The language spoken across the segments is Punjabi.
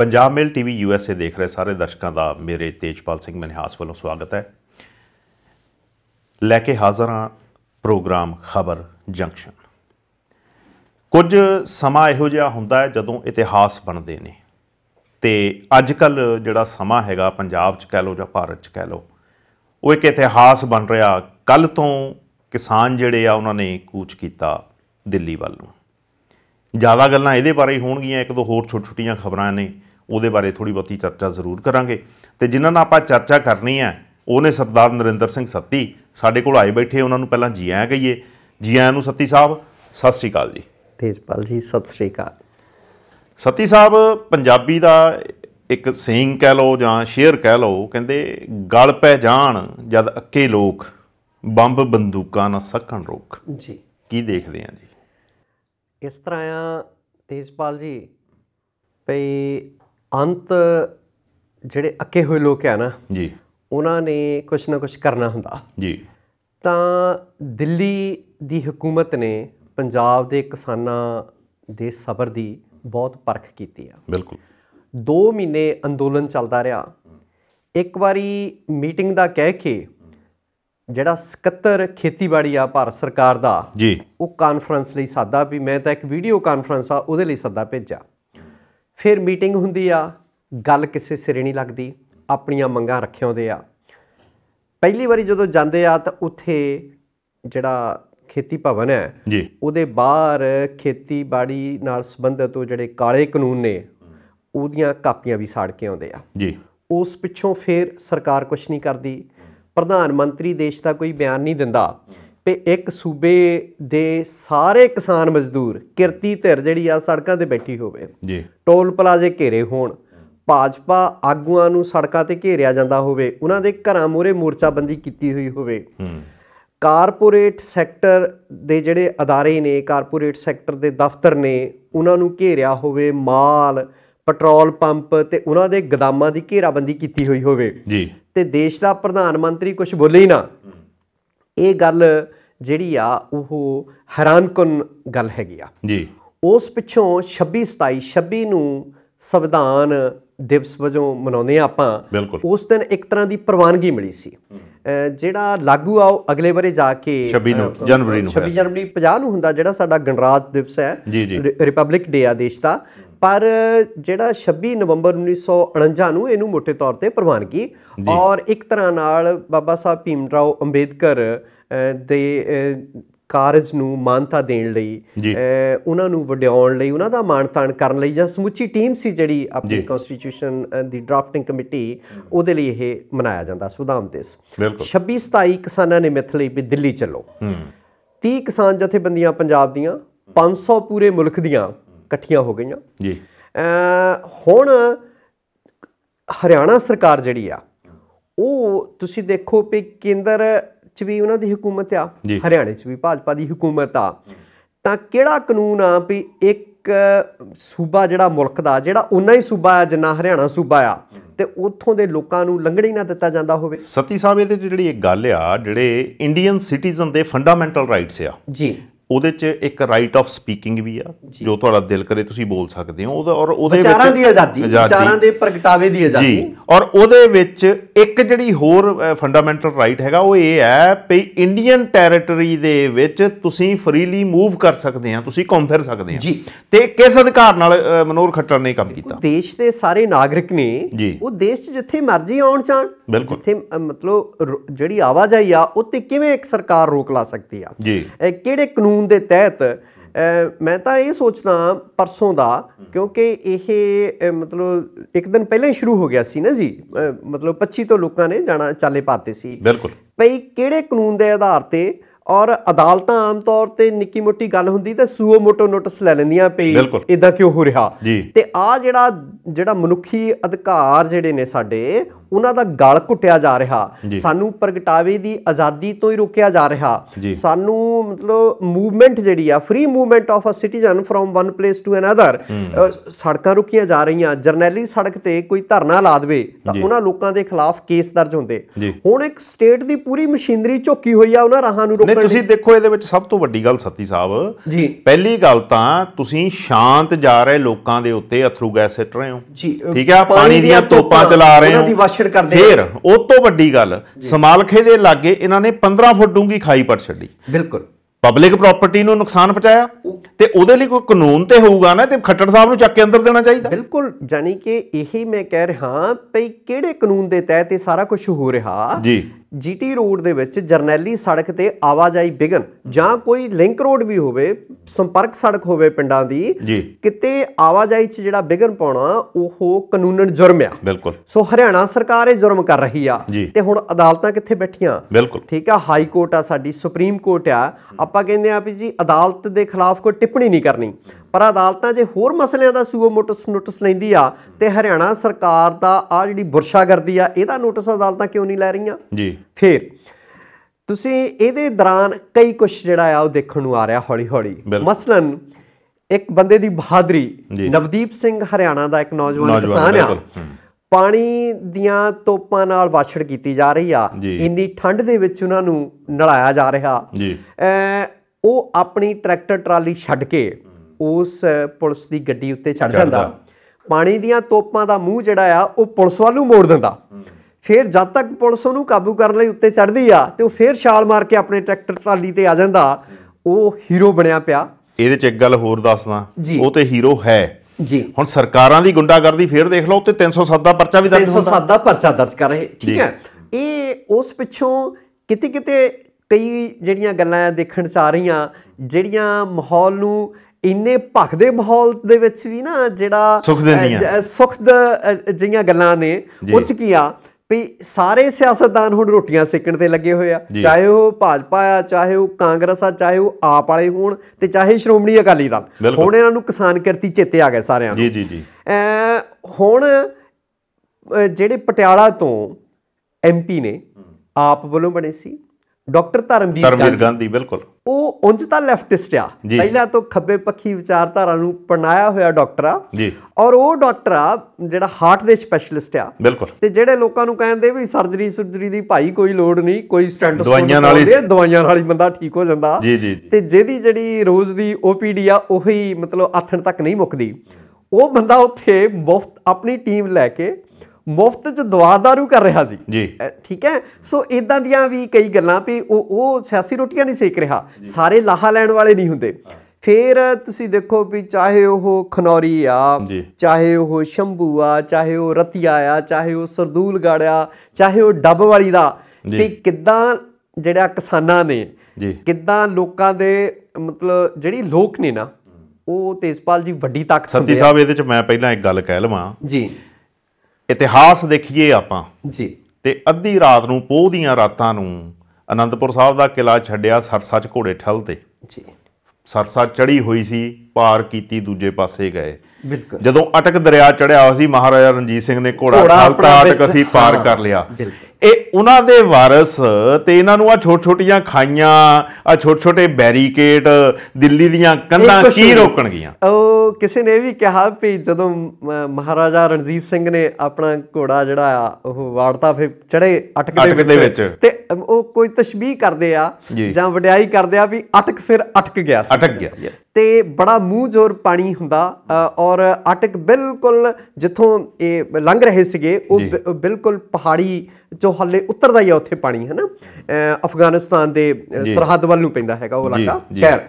ਪੰਜਾਬ ਮੇਲ ਟੀਵੀ ਯੂਐਸਏ ਦੇਖ ਰਹੇ ਸਾਰੇ ਦਰਸ਼ਕਾਂ ਦਾ ਮੇਰੇ ਤੇਜਪਾਲ ਸਿੰਘ ਮਨਿਹਾਸ ਵੱਲੋਂ ਸਵਾਗਤ ਹੈ ਲੈ ਕੇ ਹਾਜ਼ਰ ਹਾਂ ਪ੍ਰੋਗਰਾਮ ਖਬਰ ਜੰਕਸ਼ਨ ਕੁਝ ਸਮਾਂ ਇਹੋ ਜਿਹਾ ਹੁੰਦਾ ਹੈ ਜਦੋਂ ਇਤਿਹਾਸ ਬਣਦੇ ਨੇ ਤੇ ਅੱਜ ਕੱਲ ਜਿਹੜਾ ਸਮਾਂ ਹੈਗਾ ਪੰਜਾਬ 'ਚ ਕਹਿ ਲਓ ਜਾਂ ਭਾਰਤ 'ਚ ਕਹਿ ਲਓ ਉਹ ਇੱਕ ਇਤਿਹਾਸ ਬਣ ਰਿਹਾ ਕੱਲ ਤੋਂ ਕਿਸਾਨ ਜਿਹੜੇ ਆ ਉਹਨਾਂ ਨੇ ਕੂਚ ਕੀਤਾ ਦਿੱਲੀ ਵੱਲ ਨੂੰ ਜ਼ਿਆਦਾ ਗੱਲਾਂ ਇਹਦੇ ਬਾਰੇ ਹੀ ਹੋਣਗੀਆਂ ਇੱਕ ਦੋ ਹੋਰ ਛੋਟ ਛੋਟੀਆਂ ਖਬਰਾਂ ਨੇ ਉਹਦੇ ਬਾਰੇ ਥੋੜੀ ਬਹੁਤੀ ਚਰਚਾ ਜ਼ਰੂਰ ਕਰਾਂਗੇ ਤੇ ਜਿਨ੍ਹਾਂ ਨਾਲ ਆਪਾਂ ਚਰਚਾ ਕਰਨੀ ਹੈ ਉਹਨੇ ਸਰਦਾਰ ਨਰਿੰਦਰ ਸਿੰਘ ਸੱਤੀ ਸਾਡੇ ਕੋਲ ਆਏ ਬੈਠੇ ਉਹਨਾਂ ਨੂੰ ਪਹਿਲਾਂ ਜੀ ਆਇਆਂ ਕਹੀਏ ਜੀ ਆਇਆਂ ਨੂੰ ਸੱਤੀ ਸਾਹਿਬ ਸਤਿ ਸ੍ਰੀ ਅਕਾਲ ਜੀ ਤੇਜਪਾਲ ਜੀ ਸਤਿ ਸ੍ਰੀ ਅਕਾਲ ਸੱਤੀ ਸਾਹਿਬ ਪੰਜਾਬੀ ਦਾ ਇੱਕ ਸੇਇੰਗ ਕਹਿ ਲਓ ਜਾਂ ਸ਼ੇਅਰ ਕਹਿ ਲਓ ਕਹਿੰਦੇ ਗਲ ਪੈ ਜਾਣ ਜਦ ਅੱਕੇ ਲੋਕ ਬੰਬ ਬੰਦੂਕਾਂ ਨਾਲ ਸੱਕਣ ਰੋਕ ਜੀ ਕੀ ਦੇਖਦੇ ਆ ਜੀ ਇਸ ਤਰ੍ਹਾਂ ਆ ਤੇਜਪਾਲ ਜੀ ਭਈ ਅੰਤ ਜਿਹੜੇ ਅੱਕੇ ਹੋਏ ਲੋਕ ਆ ਨਾ ਜੀ ਉਹਨਾਂ ਨੇ ਕੁਝ ਨਾ ਕੁਝ ਕਰਨਾ ਹੁੰਦਾ ਜੀ ਤਾਂ ਦਿੱਲੀ ਦੀ ਹਕੂਮਤ ਨੇ ਪੰਜਾਬ ਦੇ ਕਿਸਾਨਾਂ ਦੇ ਸਬਰ ਦੀ ਬਹੁਤ ਪਰਖ ਕੀਤੀ ਆ ਬਿਲਕੁਲ 2 ਮਹੀਨੇ ਅੰਦੋਲਨ ਚੱਲਦਾ ਰਿਹਾ ਇੱਕ ਵਾਰੀ ਮੀਟਿੰਗ ਦਾ ਕਹਿ ਕੇ ਜਿਹੜਾ ਸਕੱਤਰ ਖੇਤੀਬਾੜੀ ਆ ਭਾਰਤ ਸਰਕਾਰ ਦਾ ਜੀ ਉਹ ਕਾਨਫਰੰਸ ਲਈ ਸਾਦਾ ਵੀ ਮੈਂ ਤਾਂ ਇੱਕ ਵੀਡੀਓ ਕਾਨਫਰੰਸ ਆ ਉਹਦੇ ਲਈ ਸੱਦਾ ਭੇਜਿਆ ਫਿਰ ਮੀਟਿੰਗ ਹੁੰਦੀ ਆ ਗੱਲ ਕਿਸੇ ਸਿਰੇ ਨਹੀਂ ਲੱਗਦੀ ਆਪਣੀਆਂ ਮੰਗਾਂ ਰੱਖਿਆਉਂਦੇ ਆ ਪਹਿਲੀ ਵਾਰੀ ਜਦੋਂ ਜਾਂਦੇ ਆ ਤਾਂ ਉੱਥੇ ਜਿਹੜਾ ਖੇਤੀ ਭਵਨ ਹੈ ਜੀ ਉਹਦੇ ਬਾਹਰ ਖੇਤੀਬਾੜੀ ਨਾਲ ਸੰਬੰਧਿਤ ਉਹ ਜਿਹੜੇ ਕਾਲੇ ਕਾਨੂੰਨ ਨੇ ਉਹਦੀਆਂ ਕਾਪੀਆਂ ਵੀ ਸਾੜ ਕੇ ਆਉਂਦੇ ਆ ਜੀ ਉਸ ਪਿੱਛੋਂ ਫਿਰ ਸਰਕਾਰ ਕੁਝ ਨਹੀਂ ਕਰਦੀ ਪ੍ਰਧਾਨ ਮੰਤਰੀ ਦੇਸ਼ ਦਾ ਕੋਈ ਬਿਆਨ ਨਹੀਂ ਦਿੰਦਾ ਵੀ ਇੱਕ ਸੂਬੇ ਦੇ ਸਾਰੇ ਕਿਸਾਨ ਮਜ਼ਦੂਰ ਕਿਰਤੀ ਧਿਰ ਜਿਹੜੀ ਆ ਸੜਕਾਂ ਤੇ ਬੈਠੀ ਹੋਵੇ ਜੀ ਟੋਲ ਪਲਾਜ਼ੇ ਘੇਰੇ ਹੋਣ ਭਾਜਪਾ ਆਗੂਆਂ ਨੂੰ ਸੜਕਾਂ ਤੇ ਘੇਰਿਆ ਜਾਂਦਾ ਹੋਵੇ ਉਹਨਾਂ ਦੇ ਘਰਾਂ ਮੂਰੇ ਮੋਰਚਾਬੰਦੀ ਕੀਤੀ ਹੋਈ ਹੋਵੇ ਕਾਰਪੋਰੇਟ ਸੈਕਟਰ ਦੇ ਜਿਹੜੇ ਅਦਾਰੇ ਨੇ ਕਾਰਪੋਰੇਟ ਸੈਕਟਰ ਦੇ ਦਫ਼ਤਰ ਨੇ ਉਹਨਾਂ ਨੂੰ ਘੇਰਿਆ ਹੋਵੇ ਮਾਲ ਪੈਟਰੋਲ ਪੰਪ ਤੇ ਉਹਨਾਂ ਦੇ ਗਦਾਮਾਂ ਦੀ ਘੇਰਾਬੰਦੀ ਕੀਤੀ ਹੋਈ ਹੋਵੇ ਜੀ ਤੇ ਦੇਸ਼ ਦਾ ਪ੍ਰਧਾਨ ਮੰਤਰੀ ਕੁਝ ਬੋਲੇ ਹੀ ਨਾ ਇਹ ਗੱਲ ਜਿਹੜੀ ਆ ਉਹ ਹੈਰਾਨਕੁਨ ਗੱਲ ਹੈਗੀ ਆ ਜੀ ਉਸ ਪਿੱਛੋਂ 26 27 26 ਨੂੰ ਸੰਵਿਧਾਨ ਦਿਵਸ ਵਜੋਂ ਮਨਾਉਂਦੇ ਆ ਆਪਾਂ ਉਸ ਦਿਨ ਇੱਕ ਤਰ੍ਹਾਂ ਦੀ ਪ੍ਰਵਾਨਗੀ ਮਿਲੀ ਸੀ ਜਿਹੜਾ ਲਾਗੂ ਆ ਉਹ ਅਗਲੇ ਬਰੇ ਜਾ ਕੇ 26 ਜਨਵਰੀ ਨੂੰ 26 ਜਨਵਰੀ 50 ਨੂੰ ਹੁੰਦਾ ਜਿਹੜਾ ਸਾਡਾ ਗਣਰਾਜ ਦਿਵਸ ਹੈ ਰਿਪਬਲਿਕ ਡੇ ਆ ਦੇਸ਼ ਦਾ ਪਰ ਜਿਹੜਾ 26 ਨਵੰਬਰ 1949 ਨੂੰ ਇਹਨੂੰ ਮੋٹے ਤੌਰ ਤੇ ਪ੍ਰਵਾਨਗੀ ਔਰ ਇੱਕ ਤਰ੍ਹਾਂ ਨਾਲ ਬਾਬਾ ਸਾਹਿਬ ਭੀਮਰਾਓ ਅੰਬੇਦਕਰ ਦੇ ਕਾਰਜ ਨੂੰ ਮਾਨਤਾ ਦੇਣ ਲਈ ਉਹਨਾਂ ਨੂੰ ਵਡਿਆਉਣ ਲਈ ਉਹਨਾਂ ਦਾ ਮਾਨਤਾਨ ਕਰਨ ਲਈ ਜਾਂ ਸਮੁੱਚੀ ਟੀਮ ਸੀ ਜਿਹੜੀ ਆਪਣੀ ਕਨਸਟੀਟਿਊਸ਼ਨ ਦੀ ਡਰਾਫਟਿੰਗ ਕਮੇਟੀ ਉਹਦੇ ਲਈ ਇਹ ਮਨਾਇਆ ਜਾਂਦਾ ਸੁਧਾਮ ਦਿਸ 26 27 ਕਿਸਾਨਾਂ ਨੇ ਮਿੱਥ ਲਈ ਵੀ ਦਿੱਲੀ ਚੱਲੋ 30 ਕਿਸਾਨ ਜਥੇਬੰਦੀਆਂ ਪੰਜਾਬ ਦੀਆਂ 500 ਪੂਰੇ ਮੁਲਕ ਦੀਆਂ ਇਕੱਠੀਆਂ ਹੋ ਗਈਆਂ ਜੀ ਹੁਣ ਹਰਿਆਣਾ ਸਰਕਾਰ ਜਿਹੜੀ ਆ ਉਹ ਤੁਸੀਂ ਦੇਖੋ ਕਿ ਕੇਂਦਰ ਚ ਵੀ ਉਹਨਾਂ ਦੀ ਹਕੂਮਤ ਆ ਹਰਿਆਣੇ ਚ ਵੀ ਭਾਜਪਾ ਦੀ ਹਕੂਮਤ ਆ ਤਾਂ ਕਿਹੜਾ ਕਾਨੂੰਨ ਆ ਵੀ ਇੱਕ ਸੂਬਾ ਜਿਹੜਾ ਮੁਲਕ ਦਾ ਜਿਹੜਾ ਉਹਨਾਂ ਹੀ ਸੂਬਾ ਆ ਜਿੰਨਾ ਹਰਿਆਣਾ ਸੂਬਾ ਆ ਤੇ ਉੱਥੋਂ ਦੇ ਲੋਕਾਂ ਨੂੰ ਲੰਘਣੀ ਨਾ ਦਿੱਤਾ ਜਾਂਦਾ ਹੋਵੇ ਸਤੀ ਸਾਹਿਬ ਇਹਦੇ ਜਿਹੜੀ ਇੱਕ ਗੱਲ ਆ ਜਿਹੜੇ ਇੰਡੀਅਨ ਸਿਟੀਜ਼ਨ ਦੇ ਫੰਡਾਮੈਂਟਲ ਰਾਈਟਸ ਆ ਜੀ ਉਹਦੇ 'ਚ ਇੱਕ ਰਾਈਟ ਆਫ ਸਪੀਕਿੰਗ ਵੀ ਆ ਜੋ ਤੁਹਾਡਾ ਦਿਲ ਕਰੇ ਤੁਸੀਂ ਬੋਲ ਸਕਦੇ ਹੋ ਉਹਦਾ ਔਰ ਉਹਦੇ ਵਿੱਚ ਵਿਚਾਰਾਂ ਦੀ ਆਜ਼ਾਦੀ ਵਿਚਾਰਾਂ ਦੇ ਪ੍ਰਗਟਾਵੇ ਦੀ ਆਜ਼ਾਦੀ ਔਰ ਉਹਦੇ ਵਿੱਚ ਇੱਕ ਜਿਹੜੀ ਹੋਰ ਫੰਡਾਮੈਂਟਲ ਰਾਈਟ ਹੈਗਾ ਉਹ ਇਹ ਹੈ ਕਿ ਇੰਡੀਅਨ ਟੈਰੀਟਰੀ ਦੇ ਵਿੱਚ ਤੁਸੀਂ ਫਰੀਲੀ ਮੂਵ ਕਰ ਸਕਦੇ ਆ ਤੁਸੀਂ ਘੁੰਮ ਫਿਰ ਸਕਦੇ ਆ ਜੀ ਤੇ ਕਿਸ ਅਧਿਕਾਰ ਨਾਲ ਮਨੋਰ ਖੱਟਰ ਨੇ ਕੰਮ ਕੀਤਾ ਦੇਸ਼ ਦੇ ਸਾਰੇ ਨਾਗਰਿਕ ਨੇ ਉਹ ਦੇਸ਼ 'ਚ ਜਿੱਥੇ ਮਰਜ਼ੀ ਆਉਣ ਚਾਣ ਜਿੱਥੇ ਮਤਲਬ ਜਿਹੜੀ ਆਵਾਜਾਈ ਆ ਉੱਤੇ ਕਿਵੇਂ ਇੱਕ ਸਰਕਾਰ ਰੋਕ ਲਾ ਸਕਦੀ ਆ ਜੀ ਕਿਹੜੇ ਕਾਨੂੰਨ ਕਾਨੂੰਨ ਦੇ ਤਹਿਤ ਮੈਂ ਤਾਂ ਇਹ ਸੋਚਦਾ ਪਰਸੋਂ ਦਾ ਕਿਉਂਕਿ ਇਹ ਮਤਲਬ ਇੱਕ ਦਿਨ ਪਹਿਲਾਂ ਹੀ ਸ਼ੁਰੂ ਹੋ ਗਿਆ ਸੀ ਨਾ ਜੀ ਮਤਲਬ 25 ਤੋਂ ਲੋਕਾਂ ਨੇ ਜਾਣਾ ਚਾਲੇ ਪਾਤੇ ਸੀ ਬਿਲਕੁਲ ਭਈ ਕਿਹੜੇ ਕਾਨੂੰਨ ਦੇ ਆਧਾਰ ਤੇ ਔਰ ਅਦਾਲਤਾਂ ਆਮ ਤੌਰ ਤੇ ਨਿੱਕੀ ਮੋਟੀ ਗੱਲ ਹੁੰਦੀ ਤਾਂ ਸੂਓ ਮੋਟੋ ਨੋਟਿਸ ਲੈ ਲੈਂਦੀਆਂ ਪਈ ਇਦਾਂ ਕਿਉਂ ਹੋ ਰਿਹਾ ਤੇ ਆ ਜਿਹੜਾ ਜਿਹੜਾ ਮਨੁੱਖੀ ਅਧਿਕਾਰ ਜਿਹੜੇ ਨੇ ਸਾਡੇ ਉਹਨਾਂ ਦਾ ਗਲ ਘੁੱਟਿਆ ਜਾ ਰਿਹਾ ਸਾਨੂੰ ਪ੍ਰਗਟਾਵੇ ਦੀ ਆਜ਼ਾਦੀ ਤੋਂ ਹੀ ਰੋਕਿਆ ਜਾ ਰਿਹਾ ਸਾਨੂੰ ਮਤਲਬ ਮੂਵਮੈਂਟ ਜਿਹੜੀ ਆ free movement of a citizen from one place to another ਸੜਕਾਂ ਰੁਕੀਆਂ ਜਾ ਰਹੀਆਂ ਜਰਨੈਲੀ ਸੜਕ ਤੇ ਕੋਈ ਧਰਨਾ ਲਾ ਦੇਵੇ ਤਾਂ ਉਹਨਾਂ ਲੋਕਾਂ ਦੇ ਖਿਲਾਫ ਕੇਸ ਦਰਜ ਹੁੰਦੇ ਹੁਣ ਇੱਕ ਸਟੇਟ ਦੀ ਪੂਰੀ ਮਸ਼ੀਨਰੀ ਝੁੱਕੀ ਹੋਈ ਆ ਉਹਨਾਂ ਰਾਹਾਂ ਨੂੰ ਰੋਕਣ ਲਈ ਤੁਸੀਂ ਦੇਖੋ ਇਹਦੇ ਵਿੱਚ ਸਭ ਤੋਂ ਵੱਡੀ ਗੱਲ ਸੱਤੀ ਸਾਹਿਬ ਜੀ ਪਹਿਲੀ ਗੱਲ ਤਾਂ ਤੁਸੀਂ ਸ਼ਾਂਤ ਜਾ ਰਹੇ ਲੋਕਾਂ ਦੇ ਉੱਤੇ ਅਥਰੂ ਗੈਸ ਸਿੱਟ ਰਹੇ ਹੋ ਠੀਕ ਆ ਪਾਣੀ ਦੀਆਂ ਤੋਪਾਂ ਚਲਾ ਰਹੇ ਹੋ ਪਰਛੜ ਕਰਦੇ ਫੇਰ ਉਹ ਤੋਂ ਵੱਡੀ ਗੱਲ ਸਮਾਲਖੇ ਦੇ ਲਾਗੇ ਇਹਨਾਂ ਨੇ 15 ਫੁੱਟ ਡੂੰਗੀ ਖਾਈ ਪਰ ਛੱਡੀ ਬਿਲਕੁਲ ਪਬਲਿਕ ਪ੍ਰਾਪਰਟੀ ਨੂੰ ਨੁਕਸਾਨ ਪਹੁੰਚਾਇਆ ਤੇ ਉਹਦੇ ਲਈ ਕੋਈ ਕਾਨੂੰਨ ਤੇ ਹੋਊਗਾ ਨਾ ਤੇ ਖੱਟੜ ਸਾਹਿਬ ਨੂੰ ਚੱਕ ਕੇ ਅੰਦਰ ਦੇਣਾ ਚਾਹੀਦਾ ਬਿਲਕੁਲ ਜਾਨੀ ਕਿ ਇਹੀ ਮੈਂ ਕਹਿ ਰਿਹਾ ਭਈ ਕਿਹੜੇ ਕਾਨੂੰਨ ਦੇ ਤਹਿਤ ਇਹ ਸਾਰਾ ਕੁਝ ਹੋ ਰਿਹਾ ਜੀ ਜੀਟੀ ਰੋਡ ਦੇ ਵਿੱਚ ਜਰਨੈਲੀ ਸੜਕ ਤੇ ਆਵਾਜਾਈ ਬਿਗਨ ਜਾਂ ਕੋਈ ਲਿੰਕ ਰੋਡ ਵੀ ਹੋਵੇ ਸੰਪਰਕ ਸੜਕ ਹੋਵੇ ਪਿੰਡਾਂ ਦੀ ਕਿਤੇ ਆਵਾਜਾਈ 'ਚ ਜਿਹੜਾ ਬਿਗਨ ਪਾਉਣਾ ਉਹ ਕਾਨੂੰਨਨ ਜੁਰਮ ਆ ਬਿਲਕੁਲ ਸੋ ਹਰਿਆਣਾ ਸਰਕਾਰ ਇਹ ਜੁਰਮ ਕਰ ਰਹੀ ਆ ਤੇ ਹੁਣ ਅਦਾਲਤਾਂ ਕਿੱਥੇ ਬੈਠੀਆਂ ਬਿਲਕੁਲ ਠੀਕ ਆ ਹਾਈ ਕੋਰਟ ਆ ਸਾਡੀ ਸੁਪਰੀਮ ਕੋਰਟ ਆ ਆਪਾਂ ਕਹਿੰਦੇ ਆ ਵੀ ਜੀ ਅਦਾਲਤ ਦੇ ਖਿਲਾਫ ਕੋਈ ਟਿੱਪਣੀ ਨਹੀਂ ਕਰਨੀ ਪਰ ਅਦਾਲਤਾਂ ਜੇ ਹੋਰ ਮਸਲਿਆਂ ਦਾ ਸੂਓ ਮੋਟਸ ਨੋਟਿਸ ਲੈਂਦੀ ਆ ਤੇ ਹਰਿਆਣਾ ਸਰਕਾਰ ਦਾ ਆ ਜਿਹੜੀ ਬੁਰਸ਼ਾ ਕਰਦੀ ਆ ਇਹਦਾ ਨੋਟਿਸ ਅਦਾਲਤਾਂ ਕਿਉਂ ਨਹੀਂ ਲੈ ਰਹੀਆਂ ਜੀ ਫੇਰ ਤੁਸੀਂ ਇਹਦੇ ਦੌਰਾਨ ਕਈ ਕੁਝ ਜਿਹੜਾ ਆ ਉਹ ਦੇਖਣ ਨੂੰ ਆ ਰਿਹਾ ਹੌਲੀ-ਹੌਲੀ ਮਸਲਨ ਇੱਕ ਬੰਦੇ ਦੀ ਬਹਾਦਰੀ ਨਵਦੀਪ ਸਿੰਘ ਹਰਿਆਣਾ ਦਾ ਇੱਕ ਨੌਜਵਾਨ ਕਿਸਾਨ ਆ ਪਾਣੀ ਦੀਆਂ ਤੋਪਾਂ ਨਾਲ ਵਾਛੜ ਕੀਤੀ ਜਾ ਰਹੀ ਆ ਇੰਨੀ ਠੰਡ ਦੇ ਵਿੱਚ ਉਹਨਾਂ ਨੂੰ ਨਲਾਇਆ ਜਾ ਰਿਹਾ ਜੀ ਉਹ ਆਪਣੀ ਟਰੈਕਟਰ ਟਰਾਲੀ ਛੱਡ ਕੇ ਉਸ ਪੁਲਿਸ ਦੀ ਗੱਡੀ ਉੱਤੇ ਚੜ ਜਾਂਦਾ ਪਾਣੀ ਦੀਆਂ ਤੋਪਾਂ ਦਾ ਮੂੰਹ ਜਿਹੜਾ ਆ ਉਹ ਪੁਲਿਸ ਵੱਲ ਨੂੰ ਮੋੜ ਦਿੰਦਾ ਫਿਰ ਜਦ ਤੱਕ ਪੁਲਿਸ ਉਹਨੂੰ ਕਾਬੂ ਕਰਨ ਲਈ ਉੱਤੇ ਚੜਦੀ ਆ ਤੇ ਉਹ ਫਿਰ ਛਾਲ ਮਾਰ ਕੇ ਆਪਣੇ ਟਰੈਕਟਰ ਟਰਾਲੀ ਤੇ ਆ ਜਾਂਦਾ ਉਹ ਹੀਰੋ ਬਣਿਆ ਪਿਆ ਇਹਦੇ ਚ ਇੱਕ ਗੱਲ ਹੋਰ ਦੱਸਦਾ ਉਹ ਤੇ ਹੀਰੋ ਹੈ ਜੀ ਹੁਣ ਸਰਕਾਰਾਂ ਦੀ ਗੁੰਡਾਗਰਦੀ ਫੇਰ ਦੇਖ ਲਓ ਉੱਤੇ 307 ਦਾ ਪਰਚਾ ਵੀ ਦਰਜ ਹੁੰਦਾ 307 ਦਾ ਪਰਚਾ ਦਰਜ ਕਰ ਰਹੇ ਠੀਕ ਹੈ ਇਹ ਉਸ ਪਿੱਛੋਂ ਕਿਤੇ ਕਿਤੇ ਕਈ ਜਿਹੜੀਆਂ ਗੱਲਾਂ ਦੇਖਣ ਚ ਆ ਰਹੀਆਂ ਜਿਹੜੀਆਂ ਮਾਹੌਲ ਨੂੰ ਇੰਨੇ ਭਖਦੇ ਮਾਹੌਲ ਦੇ ਵਿੱਚ ਵੀ ਨਾ ਜਿਹੜਾ ਸੁਖ ਜਿਹੀਆਂ ਗੱਲਾਂ ਨੇ ਉੱਚ ਕੀਆ ਵੀ ਸਾਰੇ ਸਿਆਸਤਦਾਨ ਹੁਣ ਰੋਟੀਆਂ ਸੇਕਣ ਤੇ ਲੱਗੇ ਹੋਏ ਆ ਚਾਹੇ ਉਹ ਭਾਜਪਾ ਆ ਚਾਹੇ ਉਹ ਕਾਂਗਰਸ ਆ ਚਾਹੇ ਉਹ ਆਪ ਵਾਲੇ ਹੋਣ ਤੇ ਚਾਹੇ ਸ਼੍ਰੋਮਣੀ ਅਕਾਲੀ ਦਲ ਹੁਣ ਇਹਨਾਂ ਨੂੰ ਕਿਸਾਨ ਕਿਰਤੀ ਚੇਤੇ ਆ ਗਏ ਸਾਰਿਆਂ ਨੂੰ ਜੀ ਜੀ ਜੀ ਹੁਣ ਜਿਹੜੇ ਪਟਿਆਲਾ ਤੋਂ ਐਮਪੀ ਨੇ ਆਪ ਵੱਲੋਂ ਬਣੇ ਸੀ ਡਾਕਟਰ ਧਰਮਵੀਰ ਗਾਂਧੀ ਬਿਲਕੁਲ ਉਹ ਉਂਝ ਤਾਂ ਲੈਫਟਿਸਟ ਆ ਪਹਿਲਾਂ ਤੋਂ ਖੱਬੇ ਪੱਖੀ ਵਿਚਾਰਧਾਰਾ ਨੂੰ ਪਣਾਇਆ ਹੋਇਆ ਡਾਕਟਰ ਆ ਜੀ ਔਰ ਉਹ ਡਾਕਟਰ ਆ ਜਿਹੜਾ ਹਾਰਟ ਦੇ ਸਪੈਸ਼ਲਿਸਟ ਆ ਬਿਲਕੁਲ ਤੇ ਜਿਹੜੇ ਲੋਕਾਂ ਨੂੰ ਕਹਿੰਦੇ ਵੀ ਸਰਜਰੀ ਸਰਜਰੀ ਦੀ ਭਾਈ ਕੋਈ ਲੋੜ ਨਹੀਂ ਕੋਈ ਸਟੈਂਟ ਦਵਾਈਆਂ ਨਾਲ ਹੀ ਦਵਾਈਆਂ ਨਾਲ ਹੀ ਬੰਦਾ ਠੀਕ ਹੋ ਜਾਂਦਾ ਜੀ ਜੀ ਤੇ ਜਿਹਦੀ ਜਿਹੜੀ ਰੋਜ਼ ਦੀ ਓਪੀਡੀ ਆ ਉਹੀ ਮਤਲਬ ਆਥਣ ਤੱਕ ਨਹੀਂ ਮੁੱਕਦੀ ਉਹ ਬੰਦਾ ਉੱਥੇ ਮੁਫਤ ਆਪਣੀ ਟੀਮ ਲੈ ਕੇ ਮੁਫਤ ਚ ਦਵਾਦਾਰੂ ਕਰ ਰਿਹਾ ਸੀ ਜੀ ਠੀਕ ਹੈ ਸੋ ਇਦਾਂ ਦੀਆਂ ਵੀ ਕਈ ਗੱਲਾਂ ਵੀ ਉਹ ਉਹ ਸਿਆਸੀ ਰੋਟੀਆਂ ਨਹੀਂ ਸੇਕ ਰਿਹਾ ਸਾਰੇ ਲਾਹਾ ਲੈਣ ਵਾਲੇ ਨਹੀਂ ਹੁੰਦੇ ਫੇਰ ਤੁਸੀਂ ਦੇਖੋ ਵੀ ਚਾਹੇ ਉਹ ਖਨੌਰੀ ਆ ਚਾਹੇ ਉਹ ਸ਼ੰਭੂ ਆ ਚਾਹੇ ਉਹ ਰਤੀਆ ਆ ਚਾਹੇ ਉਹ ਸਰਦੂਲ ਗਾੜਿਆ ਚਾਹੇ ਉਹ ਡੱਬ ਵਾਲੀ ਦਾ ਵੀ ਕਿੱਦਾਂ ਜਿਹੜਾ ਕਿਸਾਨਾਂ ਨੇ ਜੀ ਕਿੱਦਾਂ ਲੋਕਾਂ ਦੇ ਮਤਲਬ ਜਿਹੜੀ ਲੋਕ ਨੇ ਨਾ ਉਹ ਤੇਜਪਾਲ ਜੀ ਵੱਡੀ ਤਾਕਤ ਹੁੰਦੇ ਸਤੀ ਸਾਹਿਬ ਇਹਦੇ ਚ ਮੈਂ ਪਹਿਲਾਂ ਇੱਕ ਗੱਲ ਕਹਿ ਲਵਾਂ ਜੀ ਇਤਿਹਾਸ ਦੇਖੀਏ ਆਪਾਂ ਜੀ ਤੇ ਅੱਧੀ ਰਾਤ ਨੂੰ ਪੋਹ ਦੀਆਂ ਰਾਤਾਂ ਨੂੰ ਅਨੰਦਪੁਰ ਸਾਹਿਬ ਦਾ ਕਿਲਾ ਛੱਡਿਆ ਸਰਸਾ ਚ ਘੋੜੇ ਠਲ ਤੇ ਜੀ ਸਰਸਾ ਚੜੀ ਹੋਈ ਸੀ ਪਾਰ ਕੀਤੀ ਦੂਜੇ ਪਾਸੇ ਗਏ ਬਿਲਕੁਲ ਜਦੋਂ ਅਟਕ ਦਰਿਆ ਚੜਿਆ ਹੋਇਆ ਸੀ ਮਹਾਰਾਜਾ ਰਣਜੀਤ ਸਿੰਘ ਨੇ ਘੋੜਾ ਖਾਲਤਾ ਅਟਕ ਅਸੀਂ ਪਾਰ ਕਰ ਲਿਆ ਇਹ ਉਹਨਾਂ ਦੇ ਵਾਰਸ ਤੇ ਇਹਨਾਂ ਨੂੰ ਆ ਛੋਟ ਛੋਟੀਆਂ ਖਾਈਆਂ ਆ ਛੋਟ ਛੋਟੇ ਬੈਰੀਕੇਡ ਦਿੱਲੀ ਦੀਆਂ ਕੰਧਾਂ ਕੀ ਰੋਕਣਗੀਆਂ ਉਹ ਕਿਸੇ ਨੇ ਵੀ ਕਿਹਾ ਵੀ ਜਦੋਂ ਮਹਾਰਾਜਾ ਰਣਜੀਤ ਸਿੰਘ ਨੇ ਆਪਣਾ ਘੋੜਾ ਜਿਹੜਾ ਆ ਉਹ ਵਾੜਤਾ ਫੇ ਚੜੇ ਅਟਕ ਦੇ ਵਿੱਚ ਤੇ ਉਹ ਕੋਈ ਤਸ਼ਬੀਹ ਕਰਦੇ ਆ ਜਾਂ ਵਡਿਆਈ ਕਰਦੇ ਆ ਵੀ ਅਟਕ ਫਿਰ ਅਟਕ ਗਿਆ ਸੀ ਅਟਕ ਗਿਆ ਤੇ ਬੜਾ ਮੂੰਹ ਜ਼ੋਰ ਪਾਣੀ ਹੁੰਦਾ ਔਰ ਆਟਕ ਬਿਲਕੁਲ ਜਿੱਥੋਂ ਇਹ ਲੰਘ ਰਹੇ ਸੀਗੇ ਉਹ ਬਿਲਕੁਲ ਪਹਾੜੀ ਜੋ ਹੱਲੇ ਉੱਤਰਦਾ ਹੀ ਆ ਉੱਥੇ ਪਾਣੀ ਹੈ ਨਾ ਅਫਗਾਨਿਸਤਾਨ ਦੇ ਸਰਹੱਦ ਵੱਲ ਨੂੰ ਪੈਂਦਾ ਹੈਗਾ ਉਹ ਇਲਾਕਾ ਖੈਰ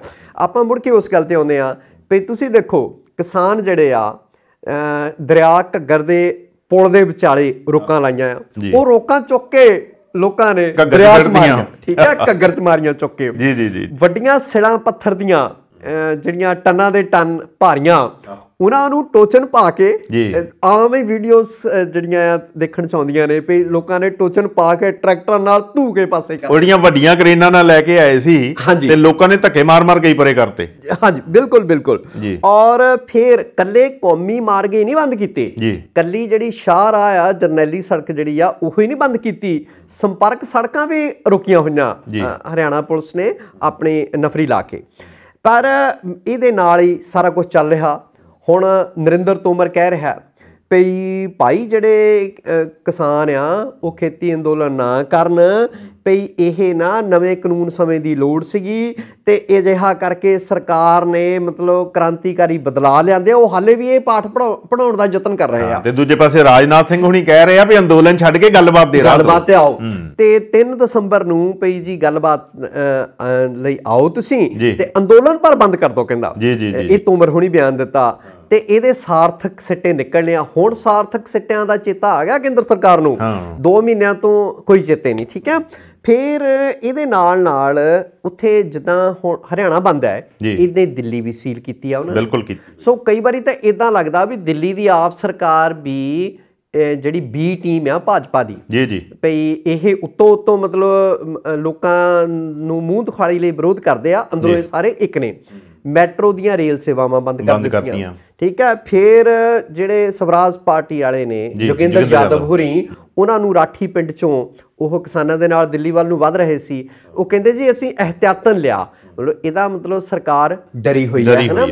ਆਪਾਂ ਮੁੜ ਕੇ ਉਸ ਗੱਲ ਤੇ ਆਉਂਦੇ ਆ ਤੇ ਤੁਸੀਂ ਦੇਖੋ ਕਿਸਾਨ ਜਿਹੜੇ ਆ ਦਰਿਆ ਘੱਗਰ ਦੇ ਪੁਲ ਦੇ ਵਿਚਾਲੇ ਰੋਕਾਂ ਲਾਈਆਂ ਆ ਉਹ ਰੋਕਾਂ ਚੁੱਕ ਕੇ ਲੋਕਾਂ ਨੇ ਦਰਿਆ ਚ ਮਾਰੀਆਂ ਠੀਕ ਹੈ ਘੱਗਰ ਚ ਮਾਰੀਆਂ ਚੁੱਕ ਕੇ ਜੀ ਜੀ ਜੀ ਵੱਡੀਆਂ ਸਿਲਾਂ ਪੱਥਰ ਦੀਆਂ ਜਿਹੜੀਆਂ ਟਨਾਂ ਦੇ ਟਨ ਭਾਰੀਆਂ ਉਹਨਾਂ ਨੂੰ ਟੋਚਨ ਪਾ ਕੇ ਆਮ ਹੀ ਵੀਡੀਓਸ ਜਿਹੜੀਆਂ ਆ ਦੇਖਣ ਚ ਆਉਂਦੀਆਂ ਨੇ ਵੀ ਲੋਕਾਂ ਨੇ ਟੋਚਨ ਪਾ ਕੇ ਟਰੈਕਟਰਾਂ ਨਾਲ ਧੂਕੇ ਪਾਸੇ ਕਰ ਉਹੜੀਆਂ ਵੱਡੀਆਂ ਕਰੇਨਾਂ ਨਾਲ ਲੈ ਕੇ ਆਏ ਸੀ ਤੇ ਲੋਕਾਂ ਨੇ ਧੱਕੇ ਮਾਰ-ਮਾਰ ਕੇ ਹੀ ਪਰੇ ਕਰਤੇ ਹਾਂਜੀ ਬਿਲਕੁਲ ਬਿਲਕੁਲ ਔਰ ਫਿਰ ਕੱਲੇ ਕੌਮੀ ਮਾਰਗ ਹੀ ਨਹੀਂ ਬੰਦ ਕੀਤੇ ਕੱਲੀ ਜਿਹੜੀ ਸ਼ਾਹ ਰਾਹ ਆ ਜਰਨੈਲੀ ਸੜਕ ਜਿਹੜੀ ਆ ਉਹ ਹੀ ਨਹੀਂ ਬੰਦ ਕੀਤੀ ਸੰਪਰਕ ਸੜਕਾਂ ਵੀ ਰੁਕੀਆਂ ਹੋਈਆਂ ਹਰਿਆਣਾ ਪੁਲਿਸ ਨੇ ਆਪਣੀ ਨਫਰੀ ਲਾ ਕੇ ਪਰ ਇਹਦੇ ਨਾਲ ਹੀ ਸਾਰਾ ਕੁਝ ਚੱਲ ਰਿਹਾ ਹੁਣ ਨਰਿੰਦਰ ਤੋਮਰ ਕਹਿ ਰਿਹਾ ਪਈ ਭਾਈ ਜਿਹੜੇ ਕਿਸਾਨ ਆ ਉਹ ਖੇਤੀ ਅੰਦੋਲਨ ਨਾ ਕਰਨ ਪਈ ਇਹ ਨਾ ਨਵੇਂ ਕਾਨੂੰਨ ਸਮੇਂ ਦੀ ਲੋੜ ਸੀਗੀ ਤੇ ਅਜਿਹਾ ਕਰਕੇ ਸਰਕਾਰ ਨੇ ਮਤਲਬ ਕ੍ਰਾਂਤੀਕਾਰੀ ਬਦਲਾ ਲਿਆਂਦੇ ਉਹ ਹਾਲੇ ਵੀ ਇਹ ਪਾਠ ਪੜਾਉਣ ਦਾ ਯਤਨ ਕਰ ਰਹੇ ਆ ਤੇ ਦੂਜੇ ਪਾਸੇ ਰਾਜਨਾਥ ਸਿੰਘ ਹੁਣੀ ਕਹਿ ਰਹੇ ਆ ਵੀ ਅੰਦੋਲਨ ਛੱਡ ਕੇ ਗੱਲਬਾਤ ਦੇ ਰਾਹ ਗੱਲਬਾਤ ਤੇ ਆਓ ਤੇ 3 ਦਸੰਬਰ ਨੂੰ ਪਈ ਜੀ ਗੱਲਬਾਤ ਲਈ ਆਓ ਤੁਸੀਂ ਤੇ ਅੰਦੋਲਨ ਪਰ ਬੰਦ ਕਰ ਦੋ ਕਹਿੰਦਾ ਇਹ ਤੋਮਰ ਹੁਣੀ ਬਿਆਨ ਦਿੱਤਾ ਤੇ ਇਹਦੇ ਸਾਰਥਕ ਸਿੱਟੇ ਨਿਕਲਣੇ ਆ ਹੁਣ ਸਾਰਥਕ ਸਿੱਟਿਆਂ ਦਾ ਚੇਤਾ ਆ ਗਿਆ ਕੇਂਦਰ ਸਰਕਾਰ ਨੂੰ 2 ਮਹੀਨਿਆਂ ਤੋਂ ਕੋਈ ਚੇਤੇ ਨਹੀਂ ਠੀਕ ਹੈ ਫਿਰ ਇਹਦੇ ਨਾਲ ਨਾਲ ਉੱਥੇ ਜਿੱਦਾਂ ਹੁਣ ਹਰਿਆਣਾ ਬੰਦ ਹੈ ਇਹਦੇ ਦਿੱਲੀ ਵੀ ਸੀਲ ਕੀਤੀ ਆ ਉਹਨਾਂ ਨੇ ਬਿਲਕੁਲ ਕੀਤੀ ਸੋ ਕਈ ਵਾਰੀ ਤਾਂ ਇਦਾਂ ਲੱਗਦਾ ਵੀ ਦਿੱਲੀ ਦੀ ਆਪ ਸਰਕਾਰ ਵੀ ਜਿਹੜੀ ਬੀ ਟੀਮ ਆ ਭਾਜਪਾ ਦੀ ਜੀ ਜੀ ਭਈ ਇਹ ਉੱਤੋਂ ਉੱਤੋਂ ਮਤਲਬ ਲੋਕਾਂ ਨੂੰ ਮੂੰਹ ਦਿਖਾਲੀ ਲਈ ਵਿਰੋਧ ਕਰਦੇ ਆ ਅੰਦਰੋਂ ਇਹ ਸਾਰੇ ਇੱਕ ਨੇ ਮੈਟਰੋ ਦੀਆਂ ਰੇਲ ਸੇਵਾਵਾਂ ਬੰਦ ਕਰ ਦਿੱਤੀਆਂ ਠੀਕ ਹੈ ਫਿਰ ਜਿਹੜੇ ਸਵਰਾਜ ਪਾਰਟੀ ਵਾਲੇ ਨੇ ਜੋਗਿੰਦਰ ਯਾਦਵ ਹੁਰੀ ਉਹਨਾਂ ਨੂੰ ਰਾਠੀ ਪਿੰਡ ਚੋਂ ਉਹ ਕਿਸਾਨਾਂ ਦੇ ਨਾਲ ਦਿੱਲੀ ਵੱਲ ਨੂੰ ਵਧ ਰਹੇ ਸੀ ਉਹ ਕਹਿੰਦੇ ਜੀ ਅਸੀਂ ਇhtiyatan ਲਿਆ ਮਤਲਬ ਇਹਦਾ ਮਤਲਬ ਸਰਕਾਰ ਡਰੀ ਹੋਈ ਹੈ ਹਨਾ